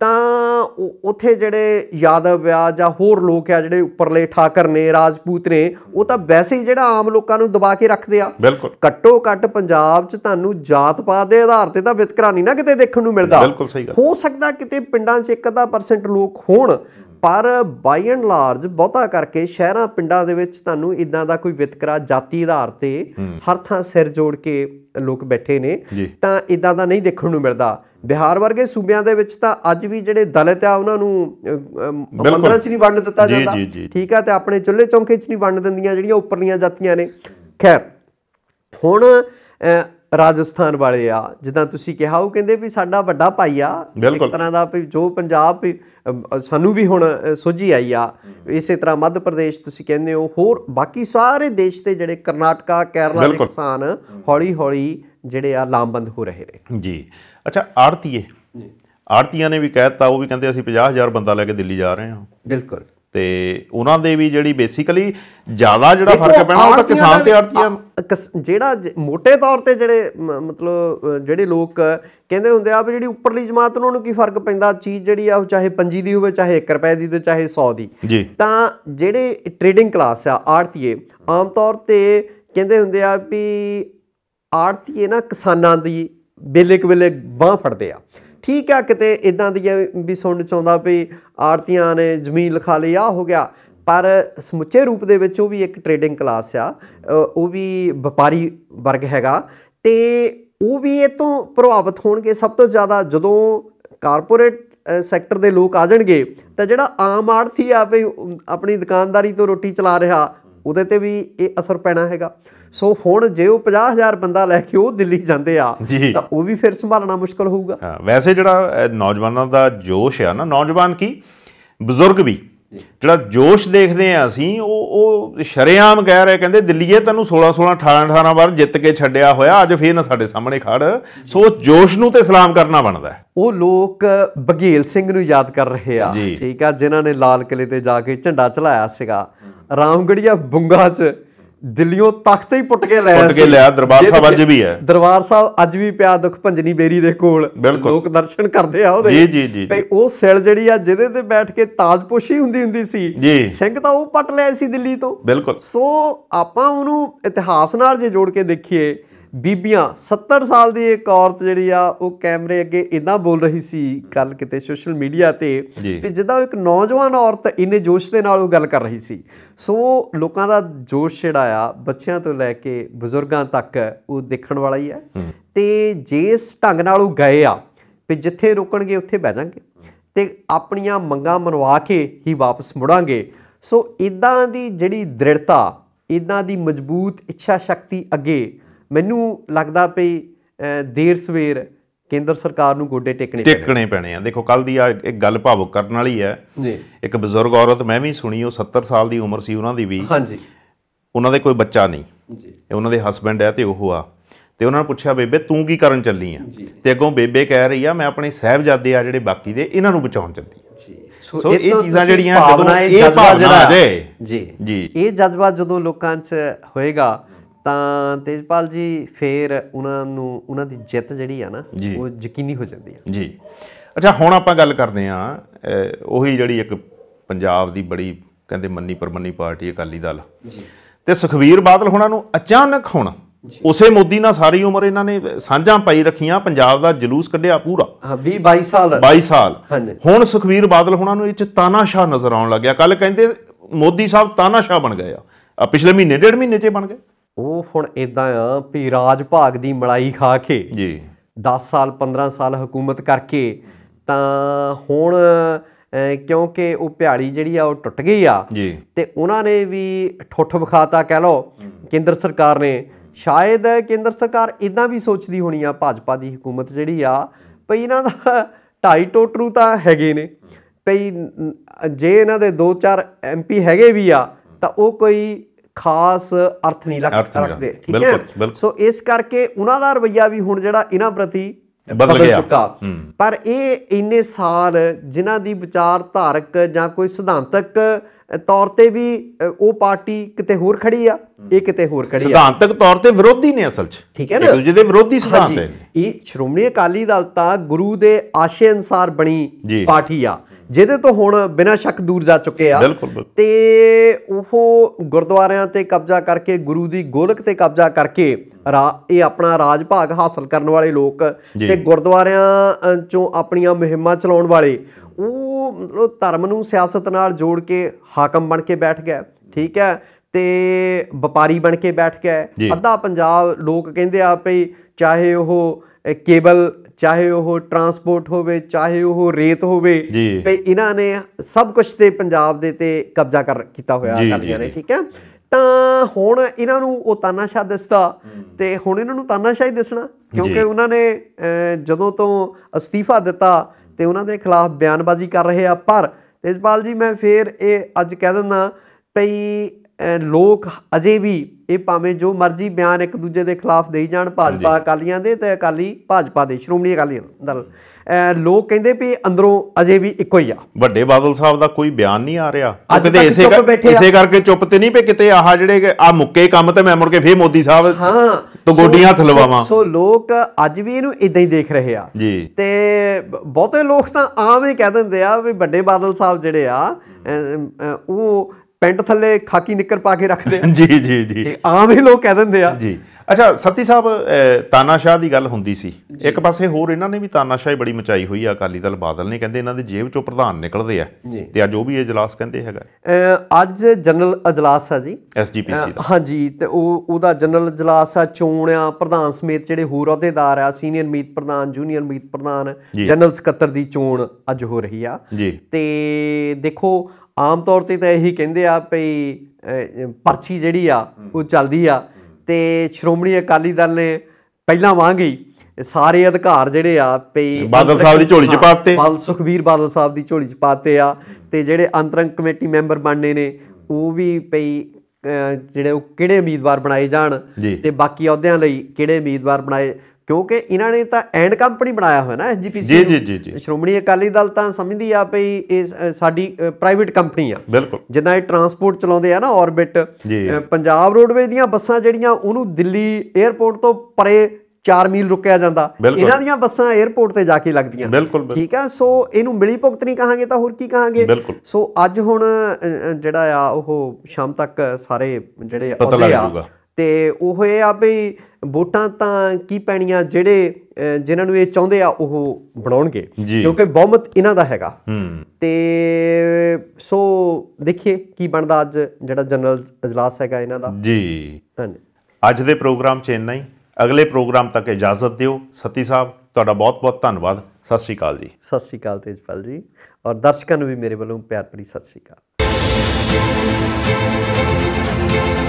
ਤਾਂ ਉੱਥੇ ਜਿਹੜੇ ਯਾਦਵ ਆ ਜਾਂ ਹੋਰ ਲੋਕ ਆ ਜਿਹੜੇ ਉੱਪਰਲੇ ਠਾਕਰ ਨੇ ਰਾਜਪੂਤ ਨੇ ਉਹ ਤਾਂ ਵੈਸੇ ਹੀ ਜਿਹੜਾ ਆਮ ਲੋਕਾਂ ਨੂੰ ਦਬਾ ਕੇ ਰੱਖਦੇ ਆ ਘੱਟੋ ਘੱਟ ਪੰਜਾਬ 'ਚ ਤੁਹਾਨੂੰ ਜਾਤ ਪਾਤ ਦੇ ਆਧਾਰ ਤੇ ਤਾਂ ਵਿਤਕਰਾ ਨਹੀਂ ਨਾ ਕਿਤੇ ਦੇਖਣ ਨੂੰ ਮਿਲਦਾ ਹੋ ਸਕਦਾ ਕਿਤੇ ਪਿੰਡਾਂ 'ਚ 1 ਪਰਸੈਂਟ ਲੋਕ ਹੋਣ ਪਰ ਬਾਈ ਐਂਡ ਲਾਰਜ ਬਹੁਤਾ ਕਰਕੇ ਸ਼ਹਿਰਾਂ ਪਿੰਡਾਂ ਦੇ ਵਿੱਚ ਤੁਹਾਨੂੰ ਇਦਾਂ ਦਾ ਕੋਈ ਵਿਤਕਰਾ ਜਾਤੀ ਆਧਾਰ ਤੇ ਹਰ ਥਾਂ ਸਿਰ ਜੋੜ ਕੇ ਲੋਕ ਬੈਠੇ ਨੇ ਤਾਂ ਇਦਾਂ ਦਾ ਨਹੀਂ ਦੇਖਣ ਨੂੰ ਮਿਲਦਾ ਬਿਹਾਰ ਵਰਗੇ ਸੂਬਿਆਂ ਦੇ ਵਿੱਚ ਤਾਂ ਅੱਜ ਵੀ ਜਿਹੜੇ ਦਲਿਤ ਆ ਉਹਨਾਂ ਨੂੰ ਮੰਦਰਾਂ 'ਚ ਨਹੀਂ ਵੰਡ ਦਿੱਤਾ ਜਾਂਦਾ ਠੀਕ ਆ ਤੇ ਆਪਣੇ ਚੁੱਲ੍ਹੇ ਚੌਂਕੇ 'ਚ ਨਹੀਂ ਵੰਡ ਦਿੰਦੀਆਂ ਜਿਹੜੀਆਂ ਉੱਪਰਲੀਆਂ ਜਾਤੀਆਂ ਨੇ ਖੈਰ ਹੁਣ ਰਾਜਸਥਾਨ ਵਾਲੇ ਆ ਜਿੱਦਾਂ ਤੁਸੀਂ ਕਿਹਾ ਉਹ ਕਹਿੰਦੇ ਵੀ ਸਾਡਾ ਵੱਡਾ ਭਾਈ ਆ ਇੱਕ ਤਰ੍ਹਾਂ ਦਾ ਵੀ ਜੋ ਪੰਜਾਬ ਸਾਨੂੰ ਵੀ ਹੁਣ ਸੋਝੀ ਆਈ ਆ ਇਸੇ ਤਰ੍ਹਾਂ ਮੱਧ ਪ੍ਰਦੇਸ਼ ਤੁਸੀਂ ਕਹਿੰਦੇ ਹੋ ਹੋਰ ਬਾਕੀ ਸਾਰੇ ਦੇਸ਼ ਤੇ ਜਿਹੜੇ ਕਰਨਾਟਕਾ ਕੇਰਲਾ ਦੇ ਕਿਸਾਨ ਹੌਲੀ ਹੌਲੀ ਜਿਹੜੇ ਆ ਲਾਮਬੰਦ ਹੋ ਰਹੇ ਨੇ ਜੀ ਅੱਛਾ ਆੜਤੀਏ ਆੜਤੀਆਂ ਨੇ ਵੀ ਕਹਿਤਾ ਉਹ ਵੀ ਕਹਿੰਦੇ ਅਸੀਂ 50000 ਬੰਦਾ ਲੈ ਕੇ ਦਿੱਲੀ ਜਾ ਰਹੇ ਹਾਂ ਬਿਲਕੁਲ ਤੇ ਉਹਨਾਂ ਦੇ ਵੀ ਜਿਹੜੀ ਬੇਸਿਕਲੀ ਜ਼ਿਆਦਾ ਜਿਹੜਾ ਫਰਕ ਪੈਣਾ ਉਹ ਤਾਂ ਕਿਸਾਨ ਤੇ ਆੜਤੀਆਂ ਜਿਹੜਾ ਮੋٹے ਤੌਰ ਤੇ ਜਿਹੜੇ ਮਤਲਬ ਜਿਹੜੇ ਲੋਕ ਕਹਿੰਦੇ ਹੁੰਦੇ ਆ ਵੀ ਜਿਹੜੀ ਉੱਪਰਲੀ ਜਮਾਤ ਨੂੰ ਉਹਨੂੰ ਕੀ ਫਰਕ ਪੈਂਦਾ ਚੀਜ਼ ਜਿਹੜੀ ਆ ਉਹ ਚਾਹੇ 50 ਦੀ ਹੋਵੇ ਚਾਹੇ 1 ਰੁਪਏ ਦੀ ਤੇ ਚਾਹੇ 100 ਦੀ ਤਾਂ ਜਿਹੜੇ ਟ੍ਰੇਡਿੰਗ ਕਲਾਸ ਆ ਆੜਤੀਏ ਆਮ ਤੌਰ ਤੇ ਕਹਿੰਦੇ ਹੁੰਦੇ ਆ ਵੀ ਆੜਤੀਏ ਨਾ ਕਿਸਾਨਾਂ ਦੀ ਬੇਲੇ ਕਵੇਲੇ ਬਾਹ ਫੜਦੇ ਆ ਠੀਕ ਆ ਕਿਤੇ ਇਦਾਂ ਦੀ ਵੀ ਸੁਣਨ ਚਾਉਂਦਾ ਵੀ ਆਰਤੀਆਂ ਨੇ ਜ਼ਮੀਨ ਲਿਖਾ ਲਈ ਆ ਹੋ ਗਿਆ ਪਰ ਸਮੁੱਚੇ ਰੂਪ ਦੇ ਵਿੱਚ ਉਹ ਵੀ ਇੱਕ ਟ੍ਰੇਡਿੰਗ ਕਲਾਸ ਆ ਉਹ ਵੀ ਵਪਾਰੀ ਵਰਗ ਹੈਗਾ ਤੇ ਉਹ ਵੀ ਇਹ ਤੋਂ ਪ੍ਰਭਾਵਿਤ ਹੋਣਗੇ ਸਭ ਤੋਂ ਜ਼ਿਆਦਾ ਜਦੋਂ ਕਾਰਪੋਰੇਟ ਸੈਕਟਰ ਦੇ ਲੋਕ ਆ ਜਾਣਗੇ ਤਾਂ ਜਿਹੜਾ ਆਮ ਆੜਤੀ ਆ ਆਪਣੀ ਦੁਕਾਨਦਾਰੀ ਤੋਂ ਰੋਟੀ ਚਲਾ ਰਿਹਾ ਉਹਦੇ ਤੇ ਵੀ ਇਹ ਅਸਰ ਪੈਣਾ ਹੈਗਾ ਸੋ ਹੁਣ ਜੇ ਉਹ 50000 ਬੰਦਾ ਲੈ ਕੇ ਉਹ ਦਿੱਲੀ ਜਾਂਦੇ ਆ ਤਾਂ ਉਹ ਵੀ ਫਿਰ ਸੰਭਾਲਣਾ ਮੁਸ਼ਕਲ ਹੋਊਗਾ ਹਾਂ ਵੈਸੇ ਜਿਹੜਾ ਨੌਜਵਾਨਾਂ ਦਾ ਜੋਸ਼ ਆ ਨਾ ਨੌਜਵਾਨ ਕੀ ਬਜ਼ੁਰਗ ਵੀ ਜਿਹੜਾ ਜੋਸ਼ ਦੇਖਦੇ ਆ ਅਸੀਂ ਉਹ ਉਹ ਸ਼ਰਿਆਮ ਕਹਿ ਰਹੇ ਕਹਿੰਦੇ ਦਿੱਲੀਏ ਤੈਨੂੰ 16 16 18 18 ਵਾਰ ਜਿੱਤ ਕੇ ਛੱਡਿਆ ਹੋਇਆ ਅੱਜ ਫੇਰ ਨਾ ਸਾਡੇ ਸਾਹਮਣੇ ਖੜ ਸੋ ਜੋਸ਼ ਨੂੰ ਤੇ ਸਲਾਮ ਕਰਨਾ ਬਣਦਾ ਉਹ ਲੋਕ ਬਗੇਲ ਸਿੰਘ ਨੂੰ ਯਾਦ ਕਰ ਰਹੇ ਆ ਠੀਕ ਆ ਜਿਨ੍ਹਾਂ ਨੇ ਲਾਲ ਕਿਲੇ ਤੇ ਜਾ ਕੇ ਝੰਡਾ ਚਲਾਇਆ ਸੀਗਾ ਰਾਮਗੜੀਆ ਬੁੰਗਾ 'ਚ ਦਿੱਲੀੋਂ ਤਖਤ ਹੀ ਪੁੱਟ ਕੇ ਲਿਆ ਪੁੱਟ ਕੇ ਲਿਆ ਦਰਬਾਰ ਸਾਹਿਬ ਅੱਜ ਵੀ ਹੈ ਦਰਬਾਰ ਸਾਹਿਬ ਅੱਜ ਵੀ ਪਿਆ ਦੁਖ ਭੰਜਨੀ 베ਰੀ ਦੇ ਕੋਲ ਲੋਕ ਦਰਸ਼ਨ ਕਰਦੇ ਆ ਉਹਦੇ ਜੀ ਜੀ ਜੀ ਤੇ ਉਹ ਸਿਲ ਜਿਹੜੀ ਆ ਜਿਹਦੇ ਤੇ ਬੈਠ ਕੇ ਤਾਜਪੋਸ਼ੀ ਹੁੰਦੀ ਹੁੰਦੀ ਸੀ ਸਿੰਘ ਤਾਂ ਉਹ ਪੱਟ ਲਿਆ ਸੀ ਦਿੱਲੀ ਤੋਂ ਬਿਲਕੁਲ ਸੋ ਆਪਾਂ ਉਹਨੂੰ ਇਤਿਹਾਸ ਨਾਲ ਜੇ ਜੋੜ ਕੇ ਦੇਖੀਏ ਬੀਬੀਆਂ 70 ਸਾਲ ਦੀ ਇੱਕ ਔਰਤ ਜਿਹੜੀ ਆ ਉਹ ਕੈਮਰੇ ਅੱਗੇ ਇਦਾਂ ਬੋਲ ਰਹੀ ਸੀ ਗੱਲ ਕਿਤੇ ਸੋਸ਼ਲ ਮੀਡੀਆ ਤੇ ਤੇ ਜਿੱਦਾਂ ਇੱਕ ਨੌਜਵਾਨ ਔਰਤ ਇੰਨੇ ਜੋਸ਼ ਦੇ ਨਾਲ ਉਹ ਗੱਲ ਕਰ ਰਹੀ ਸੀ ਸੋ ਲੋਕਾਂ ਦਾ ਜੋਸ਼ ਜਿਹੜਾ ਆ ਬੱਚਿਆਂ ਤੋਂ ਲੈ ਕੇ ਬਜ਼ੁਰਗਾਂ ਤੱਕ ਉਹ ਦੇਖਣ ਵਾਲਾ ਹੀ ਹੈ ਤੇ ਜਿਸ ਢੰਗ ਨਾਲ ਉਹ ਗਏ ਆ ਕਿ ਜਿੱਥੇ ਰੁਕਣਗੇ ਉੱਥੇ ਬਹਿ ਜਾਣਗੇ ਤੇ ਆਪਣੀਆਂ ਮੰਗਾਂ ਮਨਵਾ ਕੇ ਹੀ ਵਾਪਸ ਮੁੜਾਂਗੇ ਸੋ ਇਦਾਂ ਦੀ ਜਿਹੜੀ ਦ੍ਰਿੜਤਾ ਇਦਾਂ ਦੀ ਮਜ਼ਬੂਤ ਇੱਛਾ ਸ਼ਕਤੀ ਅੱਗੇ ਮੈਨੂੰ ਲੱਗਦਾ ਪਈ ਦੇਰ ਸਵੇਰ ਕੇਂਦਰ ਸਰਕਾਰ ਨੂੰ ਗੋਡੇ ਟੇਕਣੇ ਪੈਣੇ ਟੇਕਣੇ ਪੈਣੇ ਆ ਦੇਖੋ ਕੱਲ ਦੀ ਆ ਇੱਕ ਗੱਲ ਭਾਵੁਕ ਕਰਨ ਵਾਲੀ ਹੈ ਜੀ ਇੱਕ ਬਜ਼ੁਰਗ ਔਰਤ ਮੈਂ ਵੀ ਸੁਣੀ ਉਹ 70 ਸਾਲ ਦੀ ਉਮਰ ਸੀ ਉਹਨਾਂ ਦੀ ਵੀ ਹਾਂਜੀ ਉਹਨਾਂ ਦੇ ਕੋਈ ਬੱਚਾ ਨਹੀਂ ਜੀ ਉਹਨਾਂ ਦੇ ਹਸਬੰਡ ਹੈ ਤੇ ਉਹ ਆ ਤੇ ਉਹਨਾਂ ਨੇ ਪੁੱਛਿਆ ਬੇਬੇ ਤੂੰ ਕੀ ਕਰਨ ਚੱਲੀ ਆ ਤੇ ਅੱਗੋਂ ਬੇਬੇ ਕਹਿ ਰਹੀ ਆ ਮੈਂ ਆਪਣੇ ਸਹਿਬਜ਼ਾਦੇ ਆ ਜਿਹੜੇ ਬਾਕੀ ਦੇ ਇਹਨਾਂ ਨੂੰ ਬਚਾਉਣ ਚੱਲੀ ਜੀ ਸੋ ਇਹ ਚੀਜ਼ਾਂ ਜਿਹੜੀਆਂ ਜਦੋਂ ਇਹ ਜਜ਼ਬਾ ਜਿਹੜਾ ਜੀ ਜੀ ਇਹ ਜਜ਼ਬਾ ਜਦੋਂ ਲੋਕਾਂ 'ਚ ਹੋਏਗਾ ਤਾਂ ਤੇਜਪਾਲ ਜੀ ਫੇਰ ਉਹਨਾਂ ਨੂੰ ਉਹਨਾਂ ਦੀ ਜਿੱਤ ਜਿਹੜੀ ਆ ਨਾ ਉਹ ਯਕੀਨੀ ਹੋ ਜਾਂਦੀ ਆ ਜੀ ਅੱਛਾ ਹੁਣ ਆਪਾਂ ਗੱਲ ਕਰਦੇ ਆ ਉਹੀ ਜਿਹੜੀ ਇੱਕ ਪੰਜਾਬ ਦੀ ਬੜੀ ਕਹਿੰਦੇ ਮੰਨੀ ਪਰਮੰਨੀ ਪਾਰਟੀ ਅਕਾਲੀ ਦਲ ਜੀ ਤੇ ਸੁਖਵੀਰ ਬਾਦਲ ਹੁਣਾਂ ਨੂੰ ਅਚਾਨਕ ਹੁਣ ਉਸੇ ਮੋਦੀ ਨਾਲ ਸਾਰੀ ਉਮਰ ਇਹਨਾਂ ਨੇ ਸਾਂਝਾਂ ਪਾਈ ਰੱਖੀਆਂ ਪੰਜਾਬ ਦਾ ਜਲੂਸ ਕੱਢਿਆ ਪੂਰਾ ਹਾਂ 20 22 ਸਾਲ 22 ਸਾਲ ਹੁਣ ਸੁਖਵੀਰ ਬਾਦਲ ਹੁਣਾਂ ਨੂੰ ਇਹ ਚ ਤਾਨਾਸ਼ਾਹ ਨਜ਼ਰ ਆਉਣ ਲੱਗਿਆ ਕੱਲ ਕਹਿੰਦੇ ਮੋਦੀ ਸਾਹਿਬ ਤਾਨਾਸ਼ਾਹ ਬਣ ਗਏ ਆ ਪਿਛਲੇ ਮਹੀਨੇ ਡੇਢ ਮਹੀਨੇ 'ਚ ਬਣ ਗਏ ਉਹ ਹੁਣ ਇਦਾਂ ਆ ਵੀ ਰਾਜ ਭਾਗ ਦੀ ਮਲਾਈ ਖਾ ਕੇ ਜੀ 10 ਸਾਲ 15 ਸਾਲ ਹਕੂਮਤ ਕਰਕੇ ਤਾਂ ਹੁਣ ਕਿਉਂਕਿ ਉਹ ਭਿਆਲੀ ਜਿਹੜੀ ਆ ਉਹ ਟੁੱਟ ਗਈ ਆ ਜੀ ਤੇ ਉਹਨਾਂ ਨੇ ਵੀ ਠੁੱਠ ਵਿਖਾਤਾ ਕਹਿ ਲਓ ਕੇਂਦਰ ਸਰਕਾਰ ਨੇ ਸ਼ਾਇਦ ਕੇਂਦਰ ਸਰਕਾਰ ਇਦਾਂ ਵੀ ਸੋਚਦੀ ਹੋਣੀ ਆ ਭਾਜਪਾ ਦੀ ਹਕੂਮਤ ਜਿਹੜੀ ਆ ਭਈ ਇਹਨਾਂ ਦਾ ਢਾਈ ਟੋਟਰੂ ਤਾਂ ਹੈਗੇ ਨੇ ਭਈ ਜੇ ਇਹਨਾਂ ਦੇ 2-4 ਐਮਪੀ ਹੈਗੇ ਵੀ ਆ ਤਾਂ ਉਹ ਕੋਈ ਖਾਸ ਅਰਥ ਨਹੀਂ ਲੱਗ ਰੱਖਦੇ ਠੀਕ ਹੈ ਸੋ ਇਸ ਕਰਕੇ ਉਹਨਾਂ ਦਾ ਰਵਈਆ ਵੀ ਹੁਣ ਜਿਹੜਾ ਇਹਨਾਂ ਪ੍ਰਤੀ ਬਦਲ ਗਿਆ ਚੁੱਕਾ ਪਰ ਇਹ ਇੰਨੇ ਸਾਲ ਜਿਨ੍ਹਾਂ ਦੀ ਵਿਚਾਰਧਾਰਕ ਜਾਂ ਕੋਈ ਸਿਧਾਂਤਕ ਤੌਰ ਤੇ ਵੀ ਉਹ ਪਾਰਟੀ ਕਿਤੇ ਹੋਰ ਖੜੀ ਆ ਇਹ ਕਿਤੇ ਹੋਰ ਖੜੀ ਆ ਸਿਧਾਂਤਕ ਤੌਰ ਤੇ ਵਿਰੋਧੀ ਨੇ ਅਸਲ 'ਚ ਠੀਕ ਹੈ ਨਾ ਇਹ ਦੂਜੇ ਦੇ ਵਿਰੋਧੀ ਸਿਧਾਂਤ ਨੇ ਇਹ ਸ਼੍ਰੋਮਣੀ ਅਕਾਲੀ ਦਲ ਤਾਂ ਗੁਰੂ ਦੇ ਆਸ਼ੇ ਅਨਸਾਰ ਬਣੀ ਪਾਰਟੀ ਆ ਜਿਹਦੇ ਤੋਂ ਹੁਣ ਬਿਨਾਂ ਸ਼ੱਕ ਦੂਰ ਜਾ ਚੁੱਕੇ ਆ ਤੇ ਉਹ ਗੁਰਦੁਆਰਿਆਂ ਤੇ ਕਬਜ਼ਾ ਕਰਕੇ ਗੁਰੂ ਦੀ ਗੋਲਕ ਤੇ ਕਬਜ਼ਾ ਕਰਕੇ ਇਹ ਆਪਣਾ ਰਾਜ ਭਾਗ ਹਾਸਲ ਕਰਨ ਵਾਲੇ ਲੋਕ ਤੇ ਗੁਰਦੁਆਰਿਆਂ ਚੋਂ ਆਪਣੀਆਂ ਮੁਹਿੰਮਾਂ ਚਲਾਉਣ ਵਾਲੇ ਉਹ ਮਤਲਬ ਧਰਮ ਨੂੰ ਸਿਆਸਤ ਨਾਲ ਜੋੜ ਕੇ ਹਾਕਮ ਬਣ ਕੇ ਬੈਠ ਗਿਆ ਠੀਕ ਹੈ ਤੇ ਵਪਾਰੀ ਬਣ ਕੇ ਬੈਠ ਗਿਆ ਅੱਧਾ ਪੰਜਾਬ ਲੋਕ ਕਹਿੰਦੇ ਆ ਭਈ ਚਾਹੇ ਉਹ ਕੇਬਲ ਚਾਹੇ ਉਹ ਟਰਾਂਸਪੋਰਟ ਹੋਵੇ ਚਾਹੇ ਉਹ ਰੇਤ ਹੋਵੇ ਤੇ ਇਹਨਾਂ ਨੇ ਸਭ ਕੁਝ ਤੇ ਪੰਜਾਬ ਦੇ ਤੇ ਕਬਜ਼ਾ ਕਰ ਕੀਤਾ ਹੋਇਆ ਅਕਾਲੀਆਂ ਨੇ ਠੀਕ ਹੈ ਤਾਂ ਹੁਣ ਇਹਨਾਂ ਨੂੰ ਉਹ ਤਾਨਾਸ਼ਾਹ ਦਿਸਦਾ ਤੇ ਹੁਣ ਇਹਨਾਂ ਨੂੰ ਤਾਨਾਸ਼ਾਹ ਹੀ ਦਿਸਣਾ ਕਿਉਂਕਿ ਉਹਨਾਂ ਨੇ ਜਦੋਂ ਤੋਂ ਅਸਤੀਫਾ ਦਿੱਤਾ ਤੇ ਉਹਨਾਂ ਦੇ ਖਿਲਾਫ ਬਿਆਨਬਾਜ਼ੀ ਕਰ ਰਹੇ ਆ ਪਰ ਤੇਜਪਾਲ ਜੀ ਮੈਂ ਫੇਰ ਇਹ ਅੱਜ ਕਹਿ ਦਿੰਦਾ ਭਈ ਲੋਕ ਅਜੇ ਵੀ ਇਹ ਭਾਵੇਂ ਜੋ ਮਰਜ਼ੀ ਬਿਆਨ ਇੱਕ ਦੂਜੇ ਦੇ ਖਿਲਾਫ ਦੇਈ ਜਾਣ ਭਾਜਪਾ ਅਕਾਲੀਆਂ ਦੇ ਤੇ ਅਕਾਲੀ ਭਾਜਪਾ ਦੇ ਸ਼੍ਰੋਮਣੀ ਅਕਾਲੀ ਦਲ ਲੋਕ ਕਹਿੰਦੇ ਵੀ ਅੰਦਰੋਂ ਅਜੇ ਵੀ ਇੱਕੋ ਹੀ ਆ ਵੱਡੇ ਬਾਦਲ ਸਾਹਿਬ ਦਾ ਕੋਈ ਬਿਆਨ ਨਹੀਂ ਆ ਰਿਹਾ ਕਿਤੇ ਇਸੇ ਇਸੇ ਕਰਕੇ ਚੁੱਪ ਤੇ ਨਹੀਂ ਪਏ ਕਿਤੇ ਆਹ ਜਿਹੜੇ ਆ ਮੁੱਕੇ ਕੰਮ ਤੇ ਮੈਂ ਮੁੜ ਕੇ ਫੇਰ ਮੋਦੀ ਸਾਹਿਬ ਹਾਂ ਤੋਂ ਗੋਡੀਆਂ ਹੱਥ ਲਵਾਵਾਂ ਸੋ ਲੋਕ ਅੱਜ ਵੀ ਇਹਨੂੰ ਇਦਾਂ ਹੀ ਦੇਖ ਰਹੇ ਆ ਜੀ ਤੇ ਬਹੁਤੇ ਲੋਕ ਤਾਂ ਆਮ ਹੀ ਕਹਿ ਦਿੰਦੇ ਆ ਵੀ ਵੱਡੇ ਬਾਦਲ ਸਾਹਿਬ ਜਿਹੜੇ ਆ ਉਹ ਪੈਂਟ ਥੱਲੇ ਖਾਕੀ ਨਿੱਕਰ ਪਾ ਕੇ ਰੱਖਦੇ ਆ ਜੀ ਜੀ ਜੀ ਆਮ ਹੀ ਲੋਕ ਕਹਿ ਦਿੰਦੇ ਆ ਜੀ ਅੱਛਾ ਸਤੀ ਸਾਹਿਬ ਤਾਨਾਸ਼ਾਹ ਦੀ ਗੱਲ ਹੁੰਦੀ ਸੀ ਇੱਕ ਪਾਸੇ ਹੋਰ ਇਹਨਾਂ ਨੇ ਵੀ ਤਾਨਾਸ਼ਾਹੀ ਬੜੀ ਮਚਾਈ ਹੋਈ ਆ ਅਕਾਲੀ ਦਲ ਬਾਦਲ ਨੇ ਕਹਿੰਦੇ ਇਹਨਾਂ ਦੇ ਜੇਬ ਚੋਂ ਪ੍ਰਧਾਨ ਨਿਕਲਦੇ ਆ ਤੇ ਅੱਜ ਉਹ ਵੀ ਇਜਲਾਸ ਕਹਿੰਦੇ ਹੈਗਾ ਅੱਜ ਜਨਰਲ ਇਜਲਾਸ ਆ ਜੀ ਐਸਜੀਪੀਸੀ ਦਾ ਹਾਂਜੀ ਤੇ ਉਹ ਉਹਦਾ ਜਨਰਲ ਇਜਲਾਸ ਆ ਚੋਣ ਆ ਪ੍ਰਧਾਨ ਸਮੇਤ ਜਿਹੜੇ ਹੋਰ ਅਹੁਦੇਦਾਰ ਆ ਸੀਨੀਅਰ ਮੀਤ ਪ੍ਰਧਾਨ ਜੂਨੀਅਰ ਮੀਤ ਪ੍ਰਧਾਨ ਜਨਰਲ ਸਕੱਤਰ ਦੀ ਚੋਣ ਅੱਜ ਹੋ ਰਹੀ ਆ ਤੇ ਦੇਖੋ ਆਮ ਤੌਰ ਤੇ ਤਾਂ ਇਹੀ ਕਹਿੰਦੇ ਆ ਭਈ ਪਰਚੀ ਜਿਹੜੀ ਆ ਉਹ ਚੱਲਦੀ ਆ ਤੇ ਸ਼੍ਰੋਮਣੀ ਅਕਾਲੀ ਦਲ ਨੇ ਪਹਿਲਾਂ ਵਾਂਗ ਹੀ ਸਾਰੇ ਅਧਿਕਾਰ ਜਿਹੜੇ ਆ ਪਈ ਬਾਦਲ ਸਾਹਿਬ ਦੀ ਝੋਲੀ ਚ ਪਾਤੇ ਬਾਦਲ ਸੁਖਵੀਰ ਬਾਦਲ ਸਾਹਿਬ ਦੀ ਝੋਲੀ ਚ ਪਾਤੇ ਆ ਤੇ ਜਿਹੜੇ ਅੰਤਰੰਗ ਕਮੇਟੀ ਮੈਂਬਰ ਬਣਨੇ ਨੇ ਉਹ ਵੀ ਪਈ ਜਿਹੜੇ ਉਹ ਕਿਹੜੇ ਉਮੀਦਵਾਰ ਬਣਾਏ ਜਾਣ ਤੇ ਬਾਕੀ ਅਹੁਦਿਆਂ ਲਈ ਕਿਹੜੇ ਉਮੀਦਵਾਰ ਬਣਾਏ ਕਿਉਂਕਿ ਇਹਨਾਂ ਨੇ ਤਾਂ ਐਂਡ ਕੰਪਨੀ ਬਣਾਇਆ ਹੋਇਆ ਨਾ ਐਸਜੀਪੀਸੀ ਜੀ ਜੀ ਜੀ ਸ਼੍ਰੋਮਣੀ ਅਕਾਲੀ ਦਲ ਤਾਂ ਸਮਝਦੀ ਆ ਭਈ ਇਹ ਸਾਡੀ ਪ੍ਰਾਈਵੇਟ ਕੰਪਨੀ ਆ ਬਿਲਕੁਲ ਜਿੱਦਾਂ ਇਹ ਟਰਾਂਸਪੋਰਟ ਚਲਾਉਂਦੇ ਆ ਨਾ ਆਰਬਿਟ ਪੰਜਾਬ ਰੋਡਵੇਜ਼ ਦੀਆਂ ਬੱਸਾਂ ਜਿਹੜੀਆਂ ਉਹਨੂੰ ਦਿੱਲੀ 에ਅਰਪੋਰਟ ਤੋਂ ਪਰੇ 4 ਮੀਲ ਰੁਕਿਆ ਜਾਂਦਾ ਇਹਨਾਂ ਦੀਆਂ ਬੱਸਾਂ 에ਅਰਪੋਰਟ ਤੇ ਜਾ ਕੇ ਲੱਗਦੀਆਂ ਠੀਕ ਆ ਸੋ ਇਹਨੂੰ ਮਿਲੀ ਭੁਗਤ ਨਹੀਂ ਕਹਾਂਗੇ ਤਾਂ ਹੋਰ ਕੀ ਕਹਾਂਗੇ ਸੋ ਅੱਜ ਹੁਣ ਜਿਹੜਾ ਆ ਉਹ ਸ਼ਾਮ ਤੱਕ ਸਾਰੇ ਜਿਹੜੇ ਆਉਂਦੇ ਆ ਤੇ ਉਹ ਇਹ ਆ ਭਈ ਵੋਟਾਂ ਤਾਂ ਕੀ ਪੈਣੀਆਂ ਜਿਹੜੇ ਜਿਨ੍ਹਾਂ ਨੂੰ ਇਹ ਚਾਹੁੰਦੇ ਆ ਉਹ ਬਣਾਉਣਗੇ ਕਿਉਂਕਿ ਬਹੁਮਤ ਇਹਨਾਂ ਦਾ ਹੈਗਾ ਤੇ ਸੋ ਦੇਖੀਏ ਕੀ ਬਣਦਾ ਅੱਜ ਜਿਹੜਾ ਜਨਰਲ اجلاس ਹੈਗਾ ਇਹਨਾਂ ਦਾ ਜੀ ਹਾਂਜੀ ਅੱਜ ਦੇ ਪ੍ਰੋਗਰਾਮ 'ਚ ਇੰਨਾ ਹੀ ਅਗਲੇ ਪ੍ਰੋਗਰਾਮ ਤੱਕ ਇਜਾਜ਼ਤ ਦਿਓ ਸਤੀ ਸਾਹਿਬ ਤੁਹਾਡਾ ਬਹੁਤ-ਬਹੁਤ ਧੰਨਵਾਦ ਸਤਿ ਸ਼੍ਰੀ ਅਕਾਲ ਜੀ ਸਤਿ ਸ਼੍ਰੀ ਅਕਾਲ ਤੇਜਪਾਲ ਜੀ ਔਰ ਦਰਸ਼ਕਾਂ ਨੂੰ ਵੀ ਮੇਰੇ ਵੱਲੋਂ ਪਿਆਰ ਭਰੀ ਸਤਿ ਸ਼੍ਰੀ ਅਕਾਲ